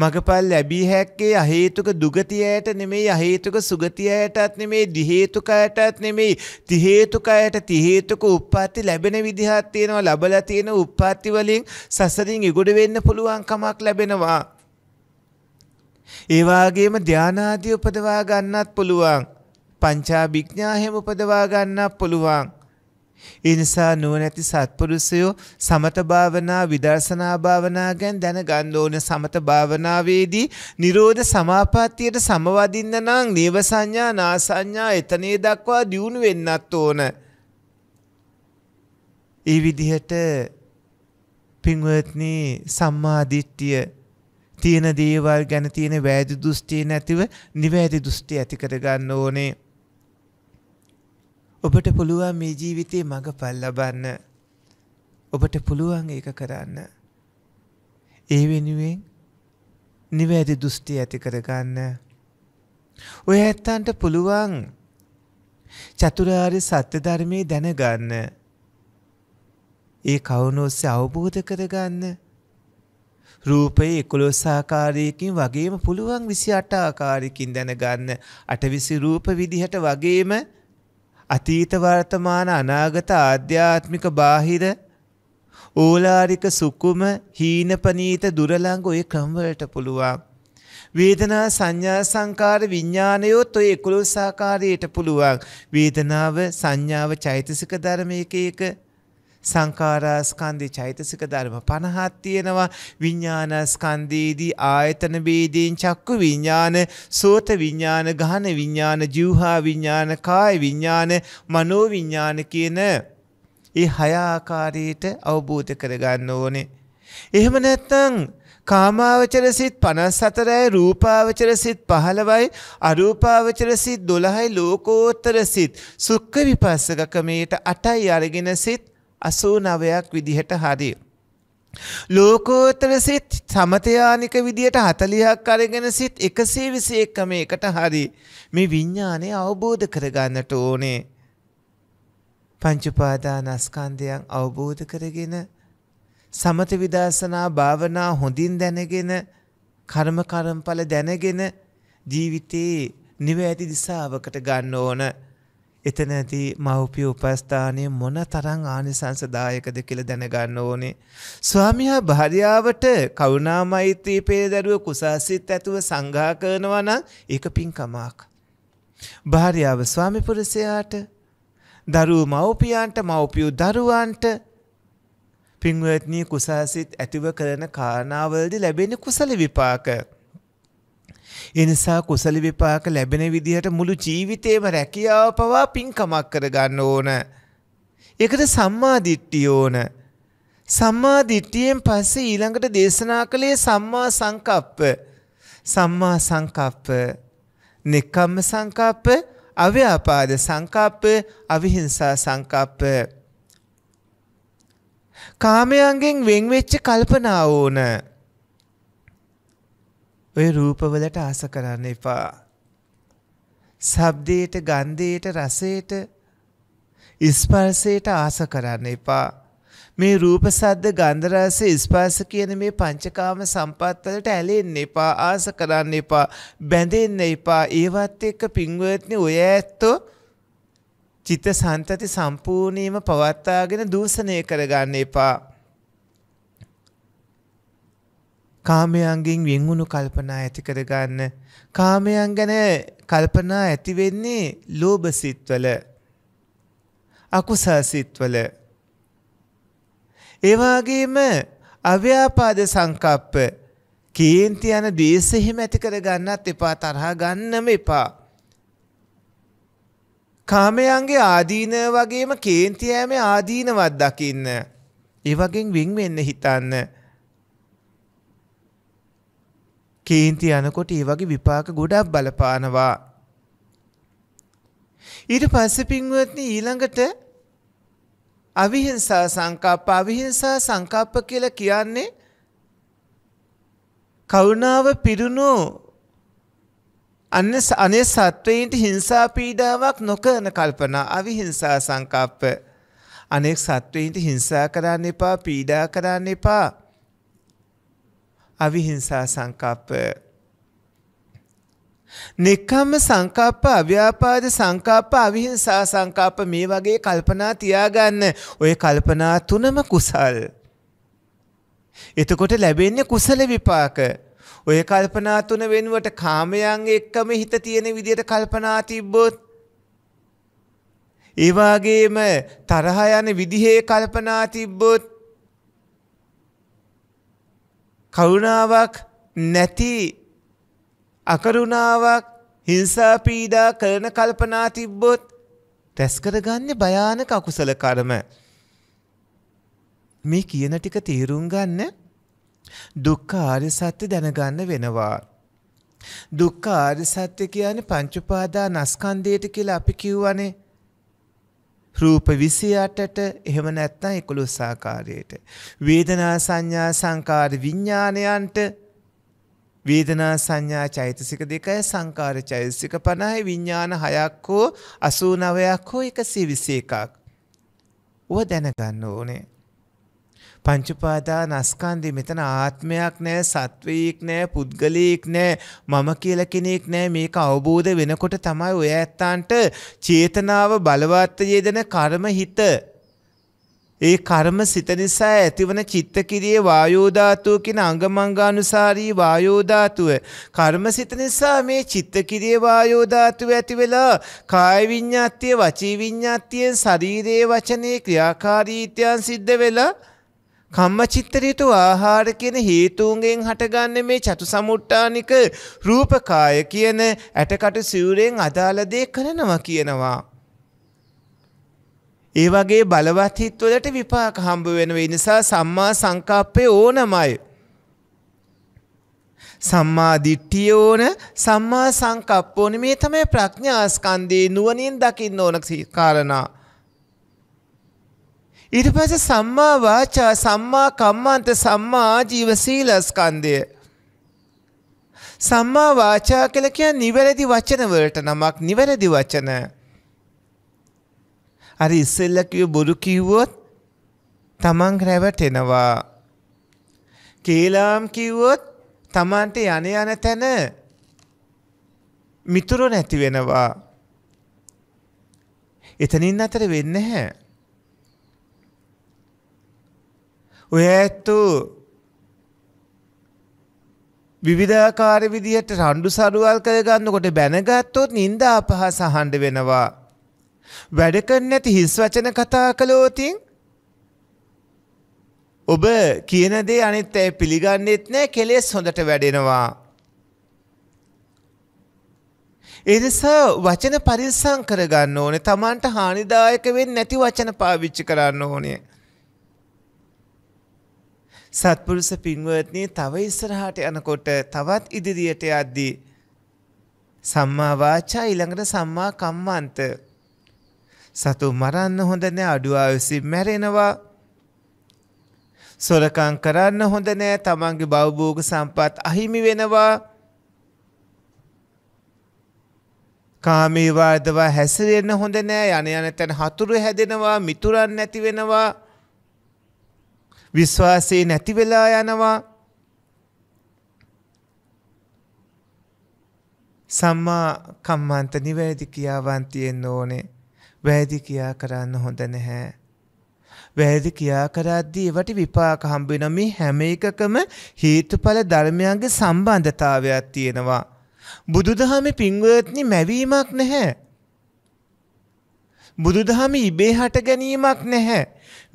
මගපල් ලැබී හැක්කේ අහේතුක දුගතියට නෙමෙයි අහේතුක සුගතියටත් නෙමෙයි දිහේතුකයටත් නෙමෙයි තිහේතුකයට තිහේතුක උප්පත්ති ලැබෙන විදිහක් තියෙනවා ලබලා තියෙන උප්පත්ති වලින් සසරින් ඉගොඩ වෙන්න පුළුවන් කමක් ලැබෙනවා ඒ වාගේම ධානාදී උපදවා ගන්නත් පුළුවන්. පංචාභිඥා හැම උපදවා ගන්නත් පුළුවන්. ඒ නිසා නුවණැති සත්පුරුෂයෝ සමත භාවනා විදර්ශනා භාවනා ගැන දැනගන්න ඕන සමත භාවනාවේදී Nirodha Samapattiyට සමවදින්න නම් නේව සංඥා නා සංඥා එතනේ දක්වා දියුණු වෙන්නත් ඕන. ඒ විදිහට පින්වත්නි සම්මාදිට්ඨිය තියෙන දේවල් ගැන තියෙන වැරදි දෘෂ්ටි නැතිව නිවැරදි දෘෂ්ටි ඇති කරගන්න ඕනේ. ඔබට පුළුවන් මේ ජීවිතේ මඟ පල් ලබන්න. ඔබට පුළුවන් ඒක කරන්න. ඒ වෙනුවෙන් නිවැරදි දෘෂ්ටි ඇති කරගන්න. ඔය ඇත්තන්ට පුළුවන් චතුරාර්ය සත්‍ය ධර්මයේ දැනගන්න. ඒ කවුන ඔස්සේ අවබෝධ කරගන්න. රූපයේ එකොළොස් ආකාරයකින් වගේම පුළුවන් 28 ආකාරයකින් දැනගන්න. අටවිසි රූප විදිහට වගේම අතීත වර්තමාන අනාගත ආධ්‍යාත්මික බාහිර ඕලාරික සුකුම හීනපනීත දුරළඟ ඔය ක්‍රමවලට පුළුවන්. වේදනා සංඥා සංකාර විඥානයොත් ඔය 11 ආකාරයට පුළුවන්. වේදනාව සංඥාව චෛතසික ධර්ම එක එක සංකාරාස්කන්ධි චෛතසික ධර්ම 50ක් තියෙනවා විඥානස්කන්ධයේදී ආයතන ભેදයෙන් චක්කු විඥාන සෝත විඥාන ගහන විඥාන ජීවහා විඥාන කාය විඥාන මනෝ විඥාන කියන ඒ හය ආකාරයට අවබෝධ කරගන්න ඕනේ එහෙම නැත්නම් කාමාවචර සිත් 54යි රූපාවචර සිත් 15යි අරූපාවචර සිත් 12යි ලෝකෝත්තර සිත් සුක්ඛ විපස්සක ක්‍රමයට 8යි අරගෙන සිත් අසූ නවයක් විදිහට හරි. ලෝකෝත්තර සිත් සමතයානික විදියට හතලියක් අරගෙන සිත් එකසේ විසි එක්කම එකට හරි මේ විඤ්ඥානය අවබෝධ කරගන්නට ඕනේ. පංචුපාදානස්කන්ධයන් අවබෝධ කරගෙන සමත විදර්ශනා භාවනා හොඳින් දැනගෙන කර්ම කරම්ඵල දැනගෙන ජීවිතයේ නිවැරදි දිසාවකට ගන්න ඕන. එතනදී මව්පිය උපස්ථානය මොන තරං ආනිසංසදායකද කියල දැනගන්න ඕනේ. ස්වාමියා භාරියාවට කවුනාමෛත්‍රී පේදරුව කුසාසිත් ඇතුව සංඝා කරනවන ඒක පින්කමක්. භාරියාව ස්වාමිපුරසයාට දරූ මව්පියන්ට මව්පියූ දරුවන්ට පින්වත්නී කුසාසිත් ඇතිව කරන කාරණාවලදි ලැබෙන කුසල විපාක. එනිසා කුසල විපාක ලැබෙන විදිහට මුළු ජීවිතේම රැකියාව පවා පින්කමක් කරගන්න ඕන. ඒකට සම්මා දිට්ඨිය ඕන. සම්මා දිට්ඨියෙන් පස්සේ ඊළඟට දේශනා කළේ සම්මා සංකප්ප. සම්මා සංකප්ප, නික්කම්ම සංකප්ප, අව්‍යාපාද සංකප්ප, අවිහිංසා සංකප්ප. කාමයන්ගෙන් වෙන් වෙච්ච කල්පනා ඕන. ඔය රූපවලට ආස කරන්න එපා. ශබ්දයට, ගන්ධයට, රසයට, ස්පර්ශයට ආස කරන්න එපා. මේ රූප සද්ද ගන්ධ රස ස්පර්ශ කියන මේ පංචකාම සම්පත් වලට ඇලෙන්න එපා ආස කරන්න එපා බැඳෙන්න එපා ඒවත් එක්ක පින්වත්නි ඔය ඇත්තෝ චිත්ත සන්තති සම්පූර්ණයෙන්ම පවත්වාගෙන දූෂණය කරගන්න එපා කාමයන්ගෙන් වෙන්වුණු කල්පනා ඇති කරගන්න. කාමයන් ගැන කල්පනා ඇති වෙන්නේ ලෝභ සිත්වල. අකුසල් සිත්වල. ඒ වගේම අව්‍යාපාද සංකප්ප කේන්ති යන ද්වේෂ හිම ඇති කරගන්නත් එපා තරහ ගන්නම එපා. කාමයන්ගේ ආදීන වගේම කේන්ති යෑමේ ආදීනවත් දකින්න. ඒ වගේ වෙන් වෙන්න හිතන්න. කේන්ති යනකොට ඒ වගේ විපාක ගොඩක් බලපානවා. ඊට පස්සේ පින්වත්නි ඊළඟට අවිහිංසා සංකප්ප අවිහිංසා සංකප්ප කියලා කියන්නේ කරුණාව පිරුණු අන්න අනේ සත්වයින්ට හිංසා පීඩාවක් නොකරන කල්පනා අවිහිංසා සංකප්ප අනෙක් සත්වයින්ට හිංසා කරන්න එපා පීඩා කරන්න එපා අවිහිංසා සංකප්පය. නෙක්කම්ම සංකප්ප අව්‍යාපාද සංකප්ප අවිහිංසා සංකප්ප මේ වගේ කල්පනා තියාගන්න ඔය කල්පනා තුනම කුසල්. එතකොට ලැබෙන්නේ කුසල විපාක. ඔය කල්පනා තුන වෙනුවට කාමයන් එක්කම හිත තියෙන විදියට කල්පනා තිබ්බොත් ඒවාගේම තරහ යන විදිහේ කල්පනා තිබ්බොත් කරුණාවක් නැති අකරුණාවක් හිංසා පීඩා කරන කල්පනා තිබ්බොත් රැස්කරගන්නේ භයානක අකුසල කර්ම. මේ කියන ටික තේරුම් ගන්න දුක්ඛ ආර්ය සත්‍ය දැනගන්න වෙනවා. දුක්ඛ ආර්ය සත්‍ය කියන්නේ පංච උපාදානස්කන්ධයට කියලා අපි කියවනේ. රූප 28ට එහෙම නැත්නම් 11 ආකාරයට වේදනා සංඥා සංකාර විඥානයන්ට වේදනා සංඥා චෛතසික දෙකයි සංකාර චෛතසික 50යි විඥාන 6ක් හෝ 89ක් හෝ 121ක්. ඔය දැනගන්න ඕනේ. පංච උපාදාන ස්කන්ධය මෙතන ආත්මයක් නෑ සත්වීක් නෑ පුද්ගලීක් නෑ මම කියලා කෙනෙක් නෑ මේක අවබෝධ වෙනකොට තමයි ඔය ඇත්තාන්ට චේතනාව බලවත් යෙදෙන කර්ම හිත ඒ කර්ම සිත නිසා ඇතිවන චිත්තකිරියේ වායෝධාතුව කියන අංගමංගානුසාරී වායෝධාතුව. කර්ම සිත නිසා මේ චිත්තකිරියේ වායෝධාතුව ඇති වෙලා කාය විඤ්ඤාත්තිය වචී විඤ්ඤාත්තියෙන් ශරීරයේ වචනේ ක්‍රියාකාරීත්‍යයන් සිද්ධ වෙලා කම්මචිත්තරයුතු ආහාර කියන හේතුන්ගෙන් හටගන්න මේ චතු සමුට්ටානික රූපකාය කියන ඇටකටු සිවුරෙන් අදාලදේ කරනවා කියනවා. ඒ වගේ බලවත් හිත්වලට විපාක හම්බ වෙනවේ නිසා සම්මා සංකප්පය ඕනමයි. සම්මා දිට්ඨිය ඕන සම්මා සංකප්ප ඕන මේ තමයි ප්‍රඥාස්කන්ධේ නුවණින් දකින්න ඕන කාරණා. ඊට පස්සේ සම්මා වාචා සම්මා කම්මන්ත සම්මා ආජීව සීලස්කන්ධය සම්මා වාචා කියලා කියන්නේ නිවැරදි වචන වලට නමක් නිවැරදි වචන අර ඉස්සෙල්ලා කිව්ව බොරු කිව්වොත් තමන් රැවටෙනවා කේලාම් කිව්වොත් තමන්ට යන යන තැන මිතුරු නැති වෙනවා එතනින් අතර වෙන්නේ නැහැ ඔය ඇත්තු විවිධාකාර විදිහට රණ්ඩු සරුවල් කරගන්නකොට බැනගත්තොත් නින්දා අපහාස අහන්න වෙනවා. වැඩ කරන්නේ නැති හිස් වචන කතා කළොතින් ඔබ කියන දේ අනිත් අය පිළිගන්නේත් නැහැ කෙලෙස් හොඳට වැඩෙනවා. ඒ නිසා වචන පරිස්සම් කරගන්න ඕනේ. Tamanට හානිදායක වෙන්නේ නැති වචන පාවිච්චි කරන්න ඕනේ. සත්පුරුෂ පින්වත්නි තව ඉස්සරහාට යනකොට තවත් ඉදිරියට යද්දී සම්මා වාචා ඊළඟට සම්මා කම්මන්ත සතු මරන්න හොඳ නෑ අඩු ආයුසින් මැරෙනවා සොරකම් කරන්න හොඳ නෑ තමන්ගේ බෞභෝග සම්පත් අහිමි වෙනවා කාමීවාදවා හැසිරෙන්න හොඳ නෑ යන යන තැන හතුරු හැදෙනවා මිතුරන් නැති වෙනවා විශ්වාසය නැති වෙලා යනවා සම්මා කම්මන්ත නිවැරදි කියාවන් තියෙන්න ඕනේ. වැරදි කියා කරන්න හොඳ නැහැ. වැරදි කියා කරද්දී ඒවට විපාක හම්බ වෙනවා. මේ හැම එකකම හේතුඵල ධර්මයන්ගේ සම්බන්ධතාවයක් තියෙනවා. බුදුදහමේ පින්වත්නි මැවීමක් නැහැ. බුදුදහම ඉබේ හට ගැනීමක් නැහැ.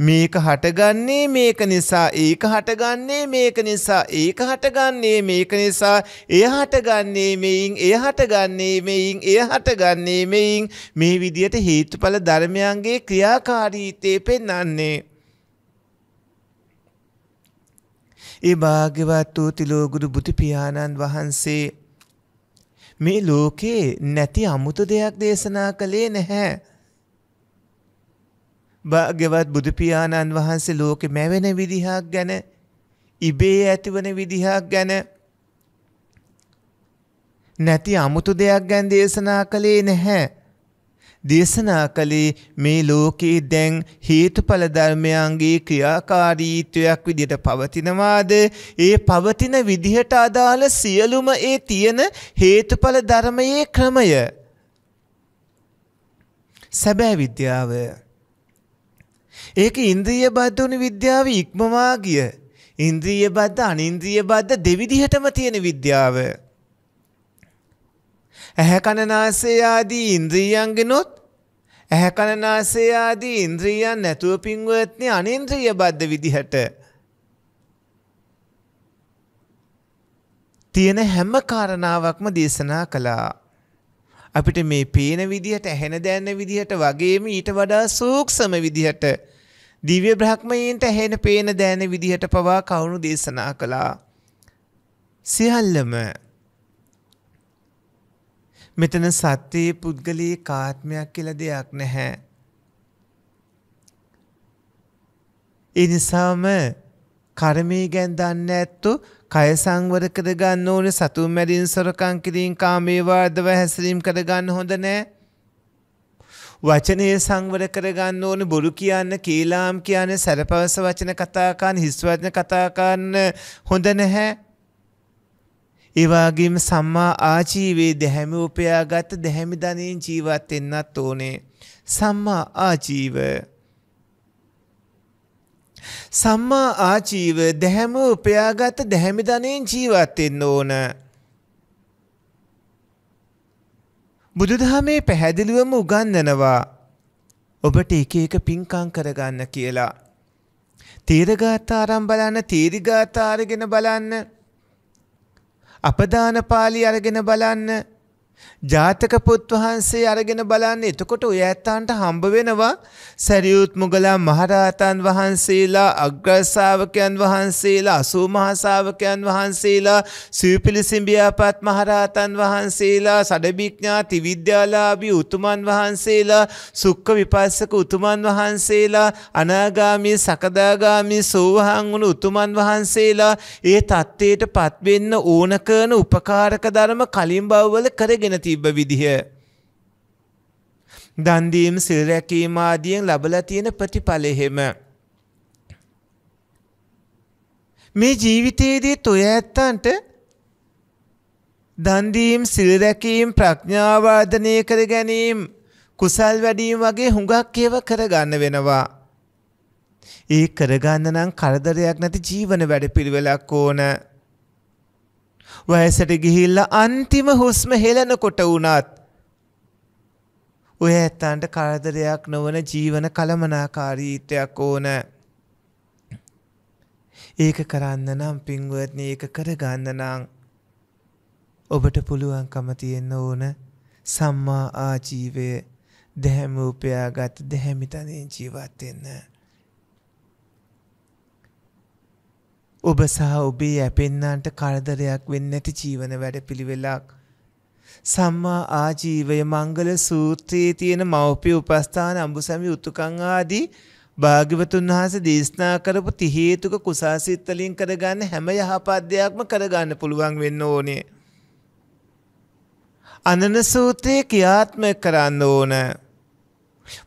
මේක හටගන්නේ මේක නිසා ඒක හටගන්නේ මේක නිසා ඒක හටගන්නේ මේක නිසා එය හටගන්නේ මෙයින් එය හටගන්නේ මෙයින් එය හටගන්නේ මෙයින් මේ විදියට හේතුඵල ධර්මයන්ගේ ක්‍රියාකාරීත්වය පෙන්වන්නේ ඒ භාග්‍යවත් වූ තිලෝගුරු බුදු පියාණන් වහන්සේ මේ ලෝකේ නැති අමුතු දෙයක් දේශනා කළේ නැහැ භාග්‍යවත් බුදුපියාණන් වහන්සේ ලෝකෙ මැවෙන විදිහක් ගැන ඉබේ ඇතිවන විදිහක් ගැන නැති අමුතු දෙයක් ගැන් දේශනා කළේ නැහැ. දේශනා කළේ මේ ලෝකයේ දැන් හේතුඵල ධර්මයන්ගේ ක්‍රියාකාරීත්වයක් විදිහට පවතිනවාද ඒ පවතින විදිහට අදාළ සියලුම ඒ තියෙන හේතුඵල ධර්මයේ ක්‍රමය සැබෑ විද්‍යාව ඒක ඉන්ද්‍රිය බද්ධවුණු විද්‍යාව ඉක්මවා ගිය. ඉන්ද්‍රිය බද්ධ අනින්ද්‍රිය බද්ධ දෙවිදිහටම තියෙන විද්‍යාව. ඇහැකණනාසේ ආදී ඉන්ද්‍රීයන්ගෙනොත් ඇහැකණනාසේ ආදී ඉන්ද්‍රීයන් නැතුව පින්වත්නි අනින්ද්‍රිය බද්ධ විදිහට. තියෙන හැම කාරණාවක්ම දේශනා කළා. අපිට මේ පේන විදිහට ඇහෙන දැන්න විදිහට වගේම ඊට වඩා සූක්ෂම විදිහට දිව්‍ය බ්‍රහ්මයන්ට ඇහෙන පේන දෑන විදිහට පවා කවුරු දේශනා කළා. සියල්ලම මෙතන සත්‍යයේ පුද්ගලයේ කාත්මයක් කියලා දෙයක් නැහැ. ඒ නිසාම කර්මය ගැන දන්න ඇත්තු කය සංවර කරගන්න ඕනේ සතුම් මැරින් සොරකම් කිරීම කාමේ වාදව හැසිරීම කරගන්න හොඳ නැහැ. වචනය සංවර කරගන්න ඕන බොරු කියන්න කේලාම් කියන සැරපවස වචන කතාකාන්න හිස්වචන කතාකාන්න හොඳ නැහැ. ඒවාගේම සම්මා ආජීවේ දැහැමි උපයාගත්ත දැහැමි ධනයෙන් ජීවත් එන්නත් ඕනේ. සම්මා ආජීව. සම්මා ආජීව දැහැම උපයාගත්ත දැහැමි ධනයෙන් ජීවත් එන්න ඕන. බුදුදහමේ පැහැදිලිවම උගන්වනවා ඔබට එක එක පින්කම් කරගන්න කියලා. තීරගාථාරම් බලන්න තීරිගාථාරගෙන බලන්න අපදාන පාළි අරගෙන බලන්න ජාතක පුත් වහන්සේ අරගෙන බලන්න එතකොට ඔය ඇත්තාන්ට හම්බ වෙනවා සැරියුත් මුගලා මහරහතන් වහන්සේලා අග්‍රස්සාාවකයන් වහන්සේලා අසූමහසාාවකයන් වහන්සේලා සීපිලිසිම්බියාපත් මහරහතන් වහන්සේලා සඩභිඥාති විද්‍යාලාබී උතුමන් වහන්සේලා සුක්ක විපස්සක උතුමන් වහන්සේලා අනාගාමී සකදාගාමී සෝවහන් වුණු උතුමන් වහන්සේලා ඒ තත්ත්වයට පත්වෙන්න ඕන කරන උපකාරක ධර්ම කලින් බව්වල කරගෙන කියන තිබ්බ විදිහ දන් දීම සිල් රැකීම ආදියෙන් ලැබලා තියෙන ප්‍රතිඵල එහෙම මේ ජීවිතයේදී toy ඇත්තන්ට දන් දීම සිල් රැකීම ප්‍රඥා වර්ධනය කර ගැනීම කුසල් වැඩීම වගේ හුඟක් ඒව කරගන්න වෙනවා. ඒ කරගන්න නම් කරදරයක් නැති ජීවන වැඩ පිළිවෙලක් ඕන. වයසට ගිහිල්ලා අන්තිම හුස්ම හෙලනකොට වුණත් ඔය ඇත්තන්ට කරදරයක් නොවන ජීවන කළමනාකාරීත්වයක් ඕන. ඒක කරන්න නම් පින්වත්න ඒක කරගන්න නම් ඔබට පුළුවන්කම තියෙන්න ඕන සම්මා ආජීවය දැහැම උපයාගත් දැහැමිතනයෙන් ජීවත්වෙන්න. ඔබ සහ ඔබේ ඇපෙන්න්නන්ට කරදරයක් වෙන්න ඇති ජීවන වැඩ පිළිවෙලක්. සම්මා ආජීවය මංගල සූත්‍රයේ තියෙන මවපිය උපස්ථාන අඹුසැමි උතුකං ආදී භාග්‍යවතුන් වහන්ස දේශනා කරපු තිහේතුක කුසාසිත්තලින් කරගන්න හැම යහපත් දෙයක්ම කරගන්න පුළුවන් වෙන්න ඕනේ. අනන සූත්‍රයේ ක්‍රියාත්මක කරන්න ඕනෑ.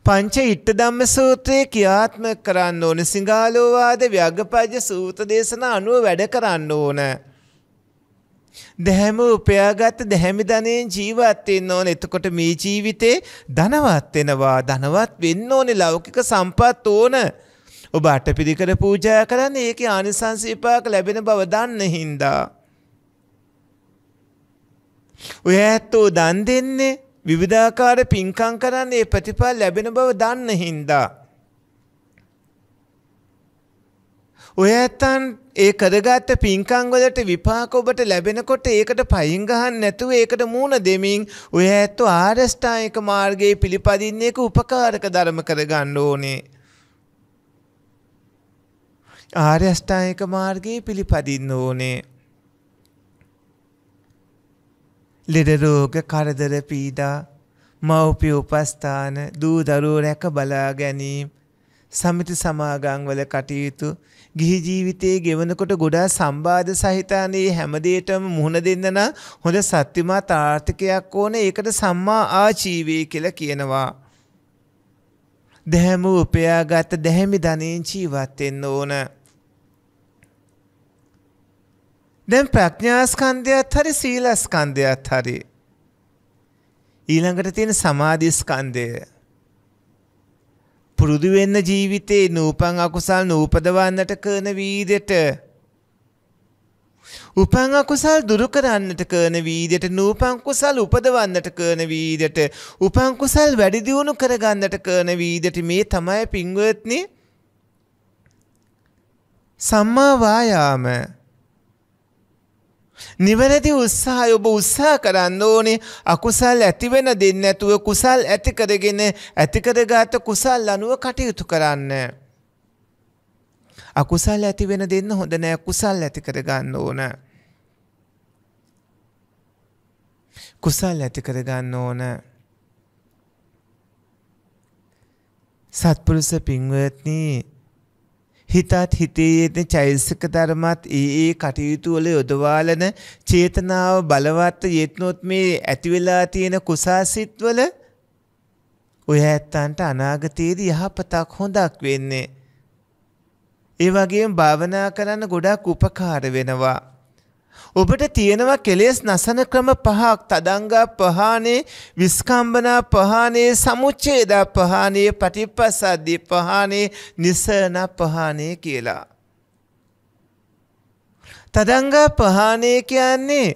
පංච ඉට්ටධම්ම සූත්‍රයේ ක්‍රියාත්මක කරන්න ඕන සිංහාලෝවාද ව්‍යග්ගපජ්ජ සූත්‍ර දේශනා අනුව වැඩ කරන්න ඕන. දැහැම උපයාගත්ත දැහැමි ධනයෙන් ජීවත් වෙන්න ඕන. එතකොට මේ ජීවිතේ ධනවත් වෙනවා. ධනවත් වෙන්න ඕනේ ලෞකික සම්පත් ඕන. ඔබ අටපිරිකර පූජා කරන්නේ ඒකේ ආනිසංස විපාක ලැබෙන බව දන්න හින්දා. ඔය ඇත්තෝ දන් දෙන්නේ විවිධාකාර පින්කම් කරන්නේ ඒ ප්‍රතිඵල ලැබෙන බව දන්න හින්දා ඔය ඇත්තන් ඒ කරගත්ත පින්කම් වලට විපාක ඔබට ලැබෙනකොට ඒකට පයින් ගහන්න නැතුව ඒකට මූණ දෙමින් ඔය ඇත්තෝ ආරෂ්ඨායක මාර්ගයේ පිළිපදින්න එක උපකාරක ධර්ම කරගන්න ඕනේ. ආරෂ්ඨායක මාර්ගයේ පිළිපදින්න ඕනේ. ලෙඩ රෝග කරදර පීඩා මව්පිය උපස්ථාන දූ දරුවෝ රැක බලා ගැනීම සමිති සමාගම්වල කටයුතු ගිහි ජීවිතයේ ගෙවනකොට ගොඩාක් සම්බාධ සහිතානේ හැමදේටම මුහුණ දෙන්න නම් හොඳ සත්‍යමත් ආර්ථිකයක් ඕනේ ඒකට සම්මා ආජීවය කියලා කියනවා. දැහැම උපයාගත් දැහැමි ධනෙන් ජීවත් වෙන්න ඕන. දැන් ප්‍රඥාස්කන්ධයත් හරි සීලස්කන්ධයත් හරි ඊළඟට තියෙන සමාධි ස්කන්ධය පුරුදු වෙන්න ජීවිතේ නූපන් අකුසල් නූපදවන්නට කරන වීදෙට උපන් අකුසල් දුරු කරන්නට කරන වීදයට නූපන් කුසල් උපදවන්නට කරන වීදයට උපන් කුසල් වැඩි දියුණු කරගන්නට කරන වීදයට මේ තමයි පින්වත්නි සම්මා වායාම නිවැරදි උත්සාහය ඔබ උත්සාහ කරන්න ඕනේ අකුසල් ඇතිවෙන දෙන්න ඇතුව කුසල් ඇතිකරගෙන ඇතිකරගාත කුසල් අනුව කටයුතු කරන්න. අකුසල් ඇතිවෙන දෙන්න හොඳ නෑ කුසල් ඇතිකරගන්න ඕන. කුසල් ඇතිකරගන්න ඕන. සත්පුරුස පින්වත්නී හිතත් හිතේ යෙදෙන චෛතසික ධර්මත් ඒ ඒ කටයුතු වල යොදවාලන චේතනාව බලවත් යෙත්නොත් මේ ඇති වෙලා තියෙන කුසාසිත වල ඔය ඇත්තන්ට අනාගතයේදී යහපතක් හොඳක් වෙන්නේ. ඒ වගේම භාවනා කරන්න ගොඩක් උපකාර වෙනවා. ඔබට තියෙනවා කෙලෙස් නසන ක්‍රම පහක් තදංගා පහානේ විස්කම්බනා පහානේ සමුච්ඡේදා පහානේ පටිපස්සද්දී පහානේ නිසන පහානේ කියලා. තදංගා පහානේ කියන්නේ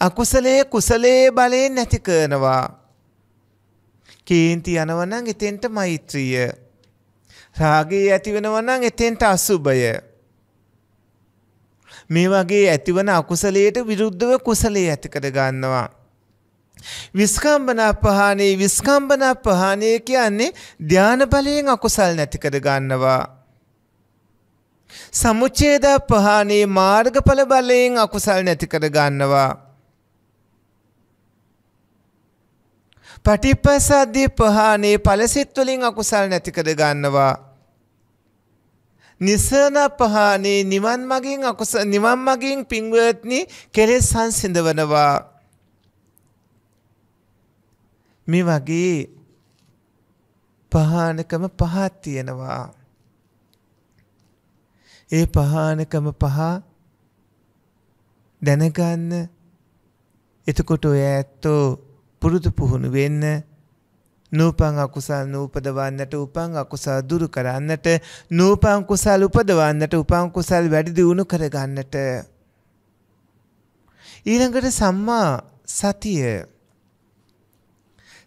අකුසලයේ කුසලයේ බලයෙන් නැති කරනවා. කේන්ති යනවනම් එතෙන්ට මෛත්‍රිය. රාගය ඇතිවෙනවනම් එතෙන්ට අසුභය. මේ වගේ ඇතිවන අකුසලයට විරුද්ධව කුසලයේ ඇති කර ගන්නවා. විස්කම්බනාපහානේ විස්කම්බනාපහානේ කියන්නේ ධාන බලයෙන් අකුසල් නැති කර ගන්නවා. සමුච්ඡේදපහානේ මාර්ගඵල බලයෙන් අකුසල් නැති කර ගන්නවා. පටිපසද්දී පහානේ ඵලසිට වලින් අකුසල් නැති කර ගන්නවා. නිසන පහනේ නිවන් මගින් අකුස නිවන් මගින් පින්වත්නි කෙලෙස් සංසිඳවනවා. මේ වගේ පහනකම පහක් තියෙනවා. ඒ පහනකම පහ දැනගන්න එතකොට ඔය ඇත්තෝ පුරුදු පුහුණු වෙන්න නූපං අකුසල් නූපදවන්නට උපං අකුසල් දුරු කරන්නට නූපං කුසල් උපදවන්නට උපං කුසල් වැඩි දියුණු කරගන්නට ඊළඟට සම්මා සතිය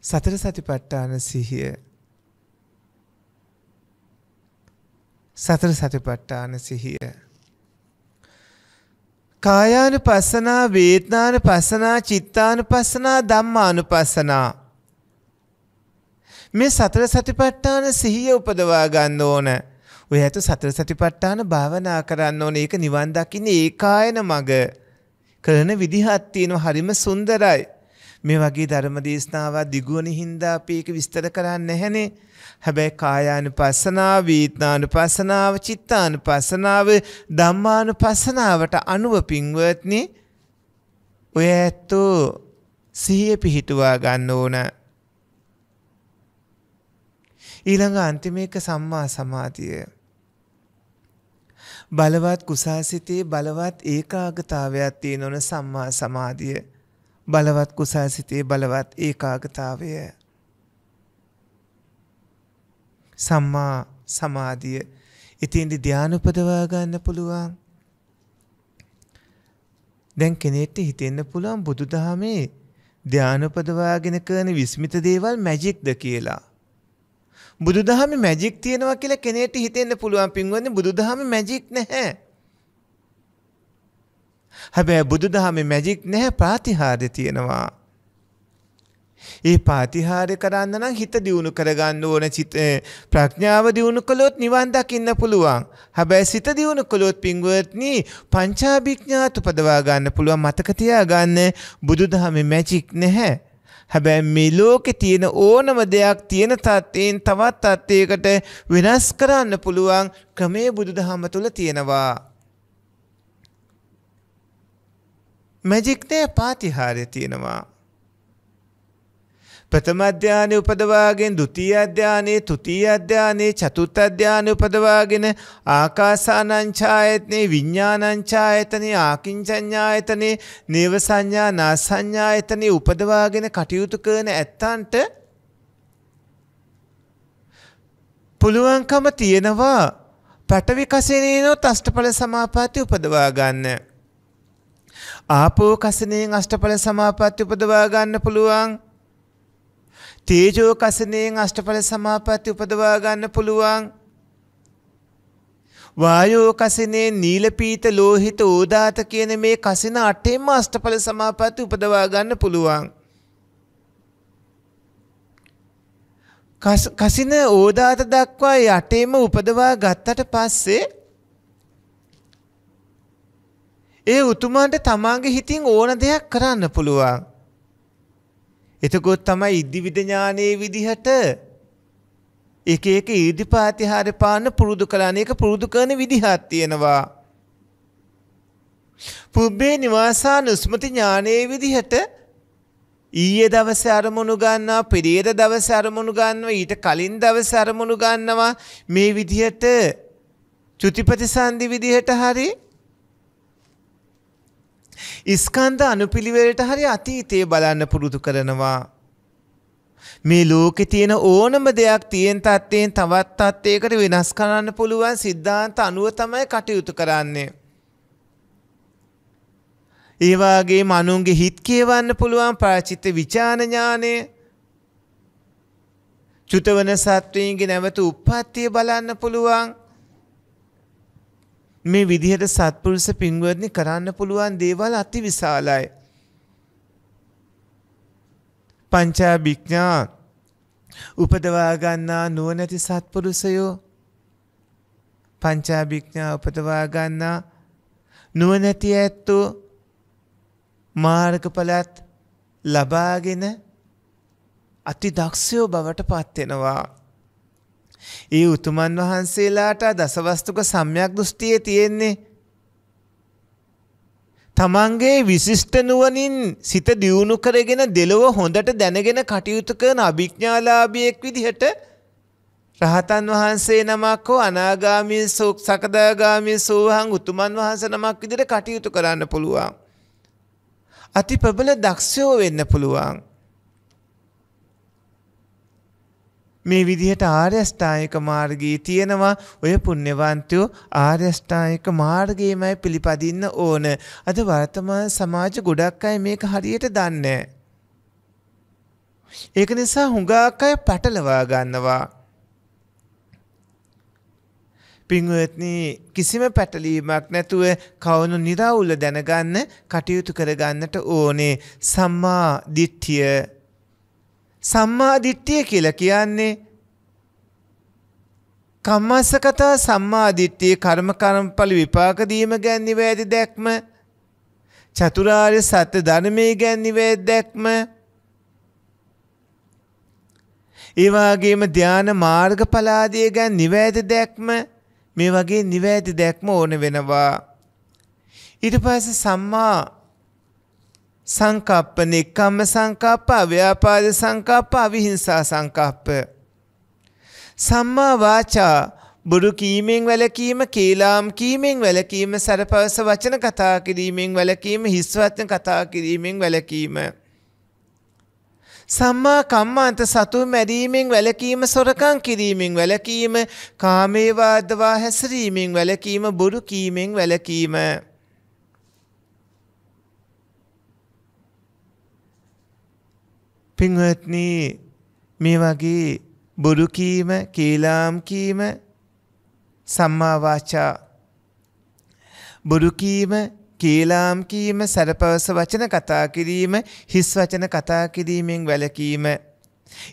සතර සතිපට්ඨාන සිහිය සතර සතිපට්ඨාන සිහිය කායානු පස්සනා වේතනානු පස්සනා චිත්තානු පස්සනා ධම්මානු පස්සනා මේ සතර සතිපට්ඨාන සිහිය උපදවා ගන්න ඕන. ඔය ඇත සතර සතිපට්ඨාන භාවනා කරන්න ඕන. ඒක නිවන් දකින්න ඒකායන මඟ. කරන විදිහක් තියෙනවා හරිම සුන්දරයි. මේ වගේ ධර්ම දේශනාවක් දිගුවන හින්දා අපි ඒක විස්තර කරන්නේ නැහනේ. හැබැයි කායානුපස්සනාව, වීතනානුපස්සනාව, චිත්තානුපස්සනාව, ධම්මානුපස්සනාවට අනුව පින්වත්නි ඔය ඇත්තෝ සිහිය පිහිටුවා ගන්න ඕන. ඊළඟ අන්තිම එක සම්මා සමාධිය. බලවත් කුසාසිතේ බලවත් ඒකාගතාවයක් තියෙනවන සම්මා සමාධිය. බලවත් කුසාසිතේ බලවත් ඒකාගතාවය. සම්මා සමාධිය. ඉතින්දි ධ්‍යාන උපදවා ගන්න පුළුවන්. දැන් කෙනෙක්ට හිතෙන්න පුළුවන් බුදුදහමේ ධ්‍යාන උපදවාගෙන කරන විස්මිත දේවල් මැජික්ද කියලා. බුදුදහමේ මැජික් තියෙනවා කියලා කෙනෙක්ට හිතෙන්න පුළුවන් පින්වන්නේ බුදුදහමේ මැජික් නැහැ. හැබැයි බුදුදහමේ මැජික් නැහැ ප්‍රාතිහාර්ය තියෙනවා. ඒ ප්‍රාතිහාර්ය කරන්න නම් හිත දියුණු කරගන්න ඕන චිත ප්‍රඥාව දියුණු කළොත් නිවන් දකින්න පුළුවන්. හැබැයි සිත දියුණු කළොත් පින්වත්නි පංචාභිඥාතු පදවා ගන්න පුළුවන් මතක තියාගන්න බුදුදහමේ මැජික් නැහැ. හැබැයි මේ ලෝකේ තියෙන ඕනම දෙයක් තියෙන තත්ත්වයෙන් තවත් තත්ත්වයකට වෙනස් කරන්න පුළුවන් ක්‍රමේ බුදුදහම තුල තියෙනවා. මැජික් නෑ පාතිහාරය තියෙනවා. ප්‍රථම අධ්‍යානෙ උපදවාගෙන ဒုတိ ය අධ්‍යානෙ තෘතිය අධ්‍යානෙ චතුර්ථ අධ්‍යානෙ උපදවාගෙන ආකාසානංචායතනේ විඥානංචායතනේ ආකින්චඤ්ඤායතනේ නේව සංඥා නාසඤ්ඤායතනේ උපදවාගෙන කටයුතු කරන ඇත්තන්ට පුළුවන්කම තියෙනවා පැටවි කසිනේනොත් අෂ්ටඵල සමාපatti උපදවා ගන්න. ආපෝ කසිනේන් අෂ්ටඵල සමාපatti උපදවා ගන්න පුළුවන්. තේජෝ කසණයෙන් අෂ්ටඵල සමාපatti උපදවා ගන්න පුළුවන්. වායෝ කසිනේ නීලපීත ලෝහිත ඕදාත කියන මේ කසින අටේම අෂ්ටඵල සමාපatti උපදවා ගන්න පුළුවන්. කසින ඕදාත දක්වා යටේම උපදවා ගත්තට පස්සේ ඒ උතුමන්ට තමාගේ හිතින් ඕන දෙයක් කරන්න පුළුවන්. එතකොට තමයි ඉද්ධිවිද ඥානයේ විදිහට එක එක ඊදිපාතිහාර පාන්න පුරුදු කළාන එක පුරුදු කරන විදිහක් තියෙනවා. පුබ්බේ නිවාසානුස්මති ඥානයේ විදිහට ඊයේ දවසේ අරමුණු ගන්නවා පෙරේද දවසේ අරමුණු ගන්නවා ඊට කලින් දවසේ අරමුණු ගන්නවා මේ විදිහට චුතිපති සංදි විදිහට හරියි ස්කන්ධ අනුපිළිවෙලට හරි අතීතයේ බලන්න පුරුදු කරනවා. මේ ලෝකේ තියෙන ඕනම දෙයක් තියෙන තත්ත්වයෙන් තවත් තත්ත්වයකට වෙනස් කරන්න පුළුවන් සිද්ධාන්ත අනුව තමයි කටයුතු කරන්නේ. ඒ වගේම අනුන්ගේ හිත් කියවන්න පුළුවන් ප්‍රාචිත්‍ය විචාන ඥානය චුතවන සත්වයන්ගේ නැවත උප්පත්තිය බලන්න පුළුවන් මේ විදිහට සත්පුරුෂ පින්වරණි කරන්න පුළුවන් දේවල් අති විශාලයි. පංචා භික්ඥා උපදවාගන්නා නුවනැති සත්පුරුසයෝ පංචාභික්ඥා උපදවාගන්නා නුවනැති ඇත්තු මාර්ගඵලත් ලබාගෙන අති දක්ෂයෝ බවට පත්වෙනවා. ඒ උතුමන් වහන්සේලාට දසවස්තුක සම්‍යක් දෘෂ්ටියේ තියෙන්නේ. තමන්ගේ විශිෂ්ට නුවණින් සිත දියුණු කරගෙන දෙලොව හොඳට දැනගෙන කටයුතු කරන අභිඥාලාභියෙක් විදිහට රහතන් වහන්සේ නමක් හෝ අනාගාමී සකදාගාමී සෝහන් උතුමන් වහන්සේ නමක් විදිහට කටයුතු කරන්න පුළුවන්. අති ප්‍රබල දක්ෂයෝ වෙන්න පුළුවන්. මේ විදිහට ආර්යෂ්ඨායක මාර්ගයේ තියෙනවා ඔය පුණ්‍යවන්තයෝ ආර්යෂ්ඨායක මාර්ගයමයි පිළිපදින්න ඕන. අද වර්තමාන සමාජ ගොඩක් අය මේක හරියට දන්නේ ඒක නිසා හුඟක් අය පැටලවා ගන්නවා. පින්වත්නි කිසිම පැටලීමක් නැතුව කවුණු निराවුල දැනගන්න කටයුතු කරගන්නට ඕනේ. සම්මා දිට්ඨිය සම්මාදිට්ඨිය කියලා කියන්නේ කම්මස්සකතා සම්මාදිට්ඨිය කර්ම කර්මඵල විපාක දීම ගැන නිවැරදි දැක්ම චතුරාර්ය සත්‍ය ධර්මයේ ගැන නිවැරදි දැක්ම ඒ වගේම ධාන මාර්ගඵල ආදී ගැන නිවැරදි දැක්ම මේ වගේ නිවැරදි දැක්ම ඕන වෙනවා ඊට පස්සේ සම්මා සංකප්ප නෙක්කම්ම සංකප්ප අව්‍යාපාද සංකප්ප අවිහිංසා සංකප්ප සම්මා වාචා බුරු කීමෙන් වැළකීම කීලාම් කීමෙන් වැළකීම සරපවස වචන කතා කිරීමෙන් වැළකීම හිස් වචන කතා කිරීමෙන් වැළකීම සම්මා කම්මාන්ත සතු මැරීමෙන් වැළකීම සොරකම් කිරීමෙන් වැළකීම කාමේ වාදවා හැසිරීමෙන් වැළකීම බොරු කීමෙන් වැළකීම පින්වත්නි මේ වගේ බොරු කීම, කේලාම් කීම සම්මා වාචා බොරු කීම, කේලාම් කීම, සරපවස වචන කතා කිරීම, හිස් වචන කතා කිරීමෙන් වැළකීම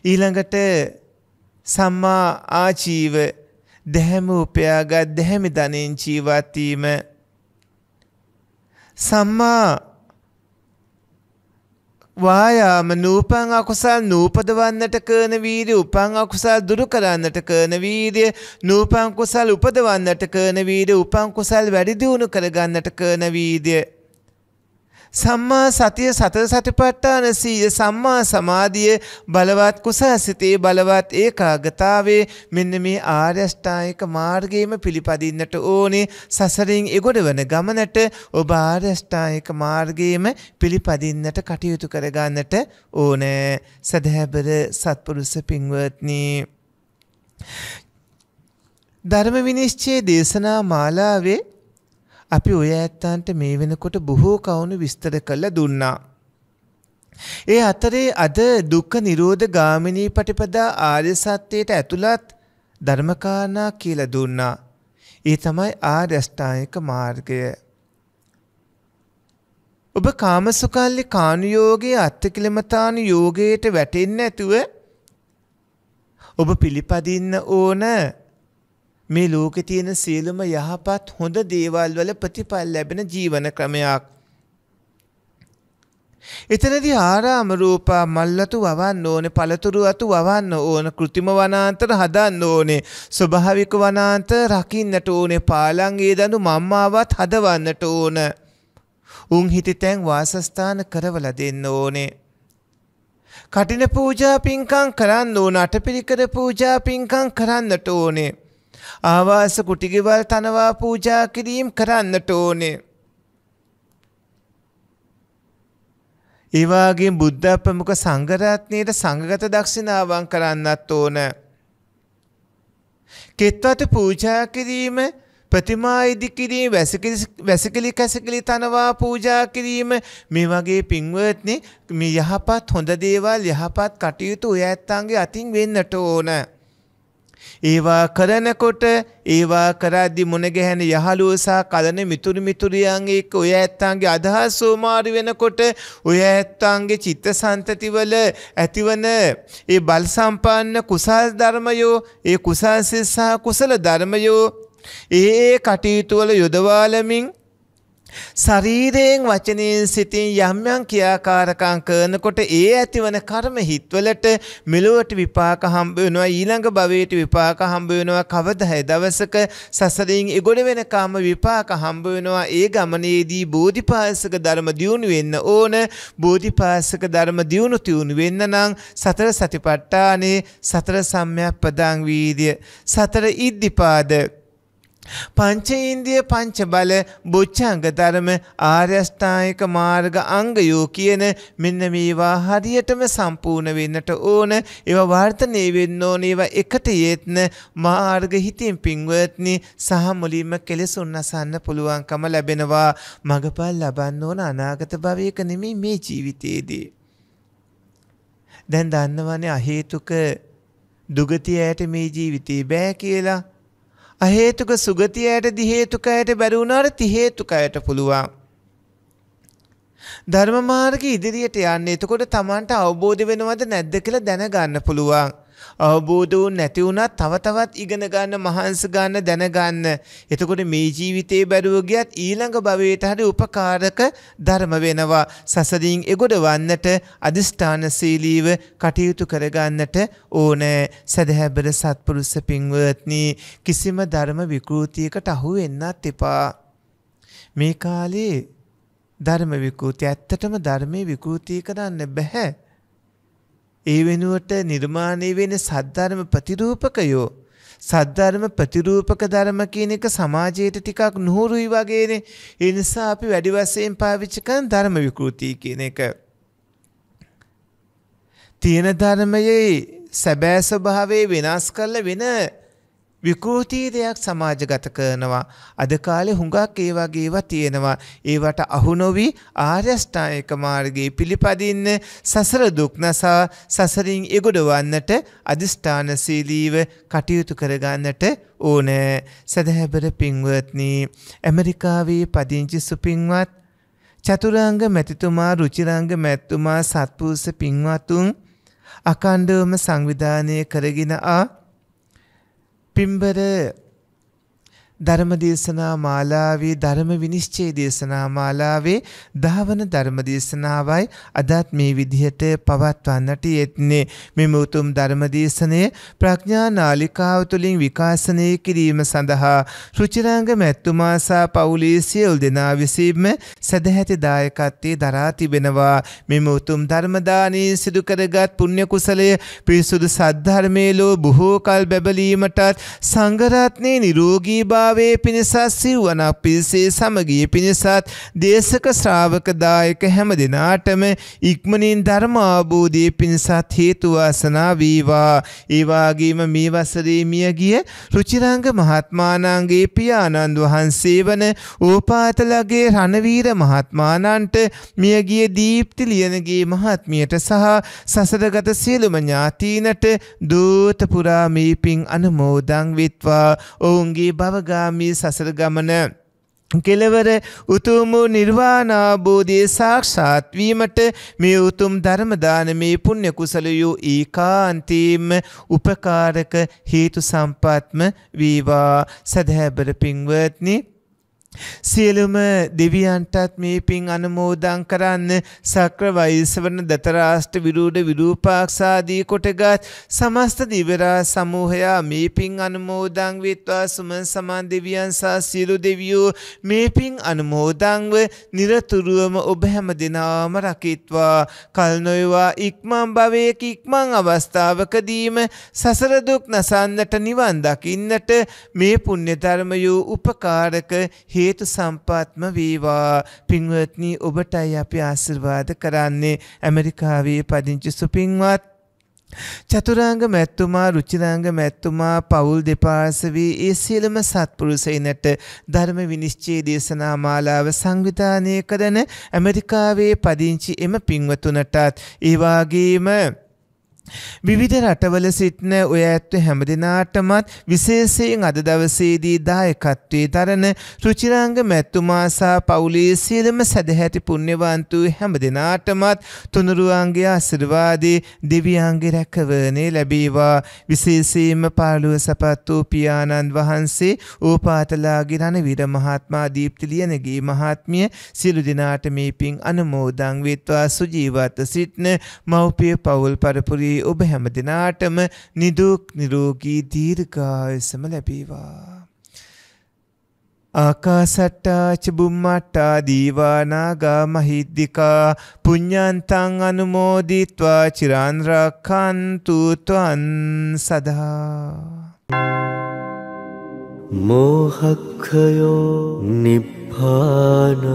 ඊළඟට සම්මා ආජීව දැහැම උපයාගත් දැහැමි ධනෙන් ජීවත් වීම සම්මා වායාම නූපං අකුසල් නූපදවන්නට කරන වීරිය උපං අකුසල් දුරු කරන්නට කරන වීරිය නූපං කුසල් උපදවන්නට කරන වීරිය උපං කුසල් වැඩි දියුණු කරගන්නට කරන වීරිය සම්මා සතිය සතර සටිපට්ඨාන සීය සම්මා සමාධිය බලවත් කුසසිතේ බලවත් ඒකාගතාවේ මෙන්න මේ ආර්යෂ්ටායික මාර්ගයේම පිළිපදින්නට ඕනේ සසරින් එගොඩවන ගමනට ඔබ ආර්යෂ්ටායික මාර්ගයේම පිළිපදින්නට කටයුතු කරගන්නට ඕනේ සදහැබර සත්පුරුෂ පින්වත්නි ධර්ම විනිශ්චය දේශනා මාලාවේ අපි ඔය ඇත්තන්ට මේ වෙනකොට බොහෝ කවුණු විස්තර කළ දුන්නා. ඒ අතරේ අද දුක්ඛ නිරෝධ ගාමිනී පටිපදා ආර්ය සත්‍යයට ඇතුළත් ධර්මකාරණා කියලා දුන්නා. ඒ තමයි ආර්යෂ්ටායික මාර්ගය. ඔබ කාමසුකල්ලි කානුයෝගයේ අත්තිකිලමතාන යෝගයට වැටෙන්න ඇතුව ඔබ පිළිපදින්න ඕන මේ ලෝකේ තියෙන සියලුම යහපත් හොඳ දේවල් වල ප්‍රතිඵල ලැබෙන ජීවන ක්‍රමයක්. එතනදී ආරාම රූපා මල්ලතු වවන්න ඕනේ පළතුරු අතු වවන්න ඕන કૃතිම වනාන්තර හදන්න ඕනේ ස්වභාවික වනාන්තර රකින්නට ඕනේ පාලං ඒ දඬු මම්මාවත් හදවන්නට ඕන උන් හිතිතෙන් වාසස්ථාන කරවලා දෙන්න ඕනේ කටින පූජා පින්කම් කරන්න ඕන අටපිරිකර පූජා පින්කම් කරන්නට ඕනේ ආවාස කුටිගෙවල් තනවා පූජා කිරීම් කරන්නට ඕනේ. ඒවාගේ බුද්ධ ප්‍රමුඛ සංඝරත්නයට සංඝගත දක්ෂිනාවන් කරන්නත් ඕන. කෙත්වට පූජා කිරීම ප්‍රතිමා ඉදිකිරීම වැසිකිලි කැසිකිලි තනවා පූජා කිරීම මේ වගේ පින්වත්නි මේ යහපත් හොඳ දේවල් යහපත් කටයුතු ඔය ඇත්තන්ගේ අතින් වෙන්නට ඕන. ඒවා කරනකොට ඒවා කරද්දි මුණගැහෙන යහළුව සහ කලන මිතුරු මිතුරියන් එක්ක ඔය ඇත්තන්ගේ අදහස් සෝමාරු වෙනකොට ඔය ඇත්තන්ගේ චිත්තසන්තතිවල ඇතිවන ඒ බල සම්පන්න කුසල් ධර්මයෝ ඒ කුසල් සහ කුසල ධර්මයෝ ඒ කටයුතු වල යොදවාලමින් ශරීරයෙන් වචනයෙන් සිතින් යම් යම් ක්‍රියාකාරකම් කරනකොට ඒ ඇතිවන කර්ම හිත්වලට මෙලොවට විපාක හම්බ වෙනවා ඊළඟ භවයට විපාක හම්බ වෙනවා කවදාහේ දවසක සසරින් ඉගොඩ වෙනකම් විපාක හම්බ වෙනවා ඒ ගමනේදී බෝධිපාසක ධර්ම දියුණු වෙන්න ඕන බෝධිපාසක ධර්ම දියුණු තියුණු වෙන්න නම් සතර සතිපට්ඨානේ සතර සම්‍යක් පදාං වීර්ය සතර ඉද්ධිපාද පංචේන්දිය පංච බල බොච්චංග ධර්ම ආර්යෂ්ඨායික මාර්ග අංගයෝ කියන මෙන්න මේවා හරියටම සම්පූර්ණ වෙන්නට ඕන ඒවා වර්ධනය වෙන්න ඕන ඒවා එකට යෙත්න මාර්ග හිතින් පින්වත්නි සහ මුලින්ම කෙලෙසුන් අසන්න පුළුවන්කම ලැබෙනවා මගපල් ලබන්න ඕන අනාගත භවයක නෙමෙයි මේ ජීවිතයේදී දැන් දන්නවනේ අහේතුක දුගතියට මේ ජීවිතේ බෑ කියලා අහේතුක සුගතියට දිහේතුකයට බැරිවුණාට තිහේතුකයට පුළුවන්. ධර්මමාර්ග ඉදිරියට යන්න එතකොට තමන්ට අවබෝධ වෙනවද නැද්ද කියලා දැනගන්න පුළුවන්. අවබෝධ නැති වුණත් තව තවත් ඉගෙන ගන්න මහන්ස ගන්න දැන ගන්න. එතකොට මේ ජීවිතේ බැරුව ගියත් ඊළඟ භවයට හරි උපකාරක ධර්ම වෙනවා. සසරින් එගොඩ වන්නට අදිෂ්ඨානශීලීව කටයුතු කරගන්නට ඕනෑ. සදහැබර සත්පුරුෂ පින්වත්නි කිසිම ධර්ම විකෘතියකට අහු වෙන්නත් එපා. මේ කාලේ ධර්ම විකෘති ඇත්තටම ධර්මයේ විකෘති කරන්න බෑ. ඒ වෙනුවට නිර්මාණය වෙන සද්ධර්ම ප්‍රතිරූපකයෝ සද්ධර්ම ප්‍රතිරූපක ධර්ම කියන එක සමාජයට ටිකක් නුහුරුයි වගේනේ. ඒ නිසා අපි වැඩි වශයෙන් පාවිච්චි කරන ධර්ම විකෘති කියන එක. තියෙන ධර්මයේ සැබෑ ස්වභාවය වෙනස් කරලා වෙන විකෘති දෙයක් සමාජගත කරනවා අද කාලේ හුඟක් ඒ වගේවා තියෙනවා ඒවට අහු නොවි ආර්යෂ්ටායක මාර්ගයේ පිළිපදින්න සසර දුක් නසා සසරින් එගොඩවන්නට අදිෂ්ඨානශීලීව කටයුතු කරගන්නට ඕනෑ සදහැබර පින්වත්නි ඇමරිකාවේ පදිංචි සුපින්වත් චතුරාංග මැතිතුමා රුචිරංග මැත්තුමා සත්පුරුෂ පින්වතුන් අකණ්ඩවම සංවිධානය කරගෙන ආ පිම්බර ධර්ම දේශනා මාලාවේ ධර්ම විනිශ්චය දේශනා මාලාවේ දහවන ධර්ම දේශනාවයි අදත් මේ විදිහට පවත්වන්නට යෙත්නේ මෙම උතුම් ධර්ම දේශනය ප්‍රඥා නාලිකාව තුළින් විකාශනය කිරීම සඳහා රුචිරංග මැත්තුමාසා පවුලේ සියලු දෙනා විසින්ම සදැහැති දායකත්වයේ දරා තිබෙනවා මෙම උතුම් ධර්ම දානයේ සිදු කරගත් පුණ්‍ය කුසලය පිරිසුදු සද්ධර්මයේ ලෝ බොහෝ කල් බැබලීමටත් සංඝ රත්නේ නිරෝගී බව භාවේ පිණිසත් සිව්වනක් පිරිසේ සමගිය පිණිසත් දේශක ශ්‍රාවකදායක හැම දෙනාටම ඉක්මනින් ධර්ම අවබෝධය පිණිසත් හේතුවාසනා වීවා. ඒවාගේම මේ වසරේ මියගිය රුචිරංග මහත්මානන්ගේ පියාණන් වහන්සේ වන ඕපාතලගේ රණවීර මහත්මානන්ට මියගිය දීප්ති ලියනගේ මහත්මියට සහ සසරගත සියලුම ඥාතීනට දූතපුරා මේ පින් අනුමෝදං විත්වා ඔවුන්ගේ භවගා ගාමිගාමී සසර ගමන කෙලවර උතුම් වූ නිර්වාණාබෝධයේ සාක්ෂාත් වීමට මේ උතුම් ධර්ම දානමේ පුණ්‍ය කුසලයෝ ඒකාන්තීම උපකාරක හේතු සම්පත්ම වේවා සදහැබර පින්වත්නි සියලුම දෙවියන්ටත් මේ පින් අනුමෝදන් කරන්න සක්‍ර වයස වන දතරාෂ්ට විරූඩ විරූපාක්ෂාදී කොටගත් සමස්ත දිවරා සමූහයා මේ පින් අනුමෝදං වෙත්වා සුමන් සමන් දෙවියන් සහ සියලු දෙවියෝ මේ පින් අනුමෝදංව নিরතුරුවම ඔබ හැම දිනාම රකිත්වා කල් නොයවා ඉක්මන් භවයක ඉක්මන් අවස්ථාවකදීම සසර දුක් නසන්නට නිවන් දකින්නට මේ පුණ්‍ය ධර්මයෝ උපකාරක හි හේතු සම්පාත්ම වේවා පින්වත්නි ඔබටයි අපි ආශිර්වාද කරන්නේ ඇමරිකාවේ පදිංචි සුපින්වත් චතුරාංග මැත්තුමා රුචිරාංග මැත්තුමා පවුල් දෙපාර්සවී ඒ සියලම සත්පුරුෂයිනට ධර්ම විනිශ්චය දේශනා මාලාව සංවිධානය කරන ඇමරිකාවේ පදිංචි එම පින්වතුනටත් ඒවාගේම විවිධ රටවල සිටින ඔය ඇත්ත හැම දෙනාටමත් විශේෂයෙන් අද දවසේදී දායකත්වයේ දරන රුචිරංග මැතුමාසා පවුලේ සියලුම සදැහැති පුණ්‍යවන්තු හැම දෙනාටමත් තුනුරුවන්ගේ ආශිර්වාදේ දිව්‍යංගේ රැකවරණේ ලැබේවා විශේෂයෙන්ම පාළුව සපත් වූ පියාණන් වහන්සේ ඕපාතලාගේ රණවීර මහත්මා දීප්ති ලියනගේ මහත්මිය සියලු දෙනාට මේ පින් අනුමෝදන් වේත්වා සුජීවත්ව සිටින මව්පිය පවුල් පරපුරේ වී ඔබ හැම දෙනාටම නිදුක් නිරෝගී දීර්ඝායසම ලැබේවා. ආකාසට්ටා චබුම්මට්ටා දීවානාගා මහිද්దికා පුඤ්ඤන්තං අනුමෝදිත්වා චිරාන් රක්ඛන්තු ත්වං සදා මෝහක්ඛයෝ නිබ්බානං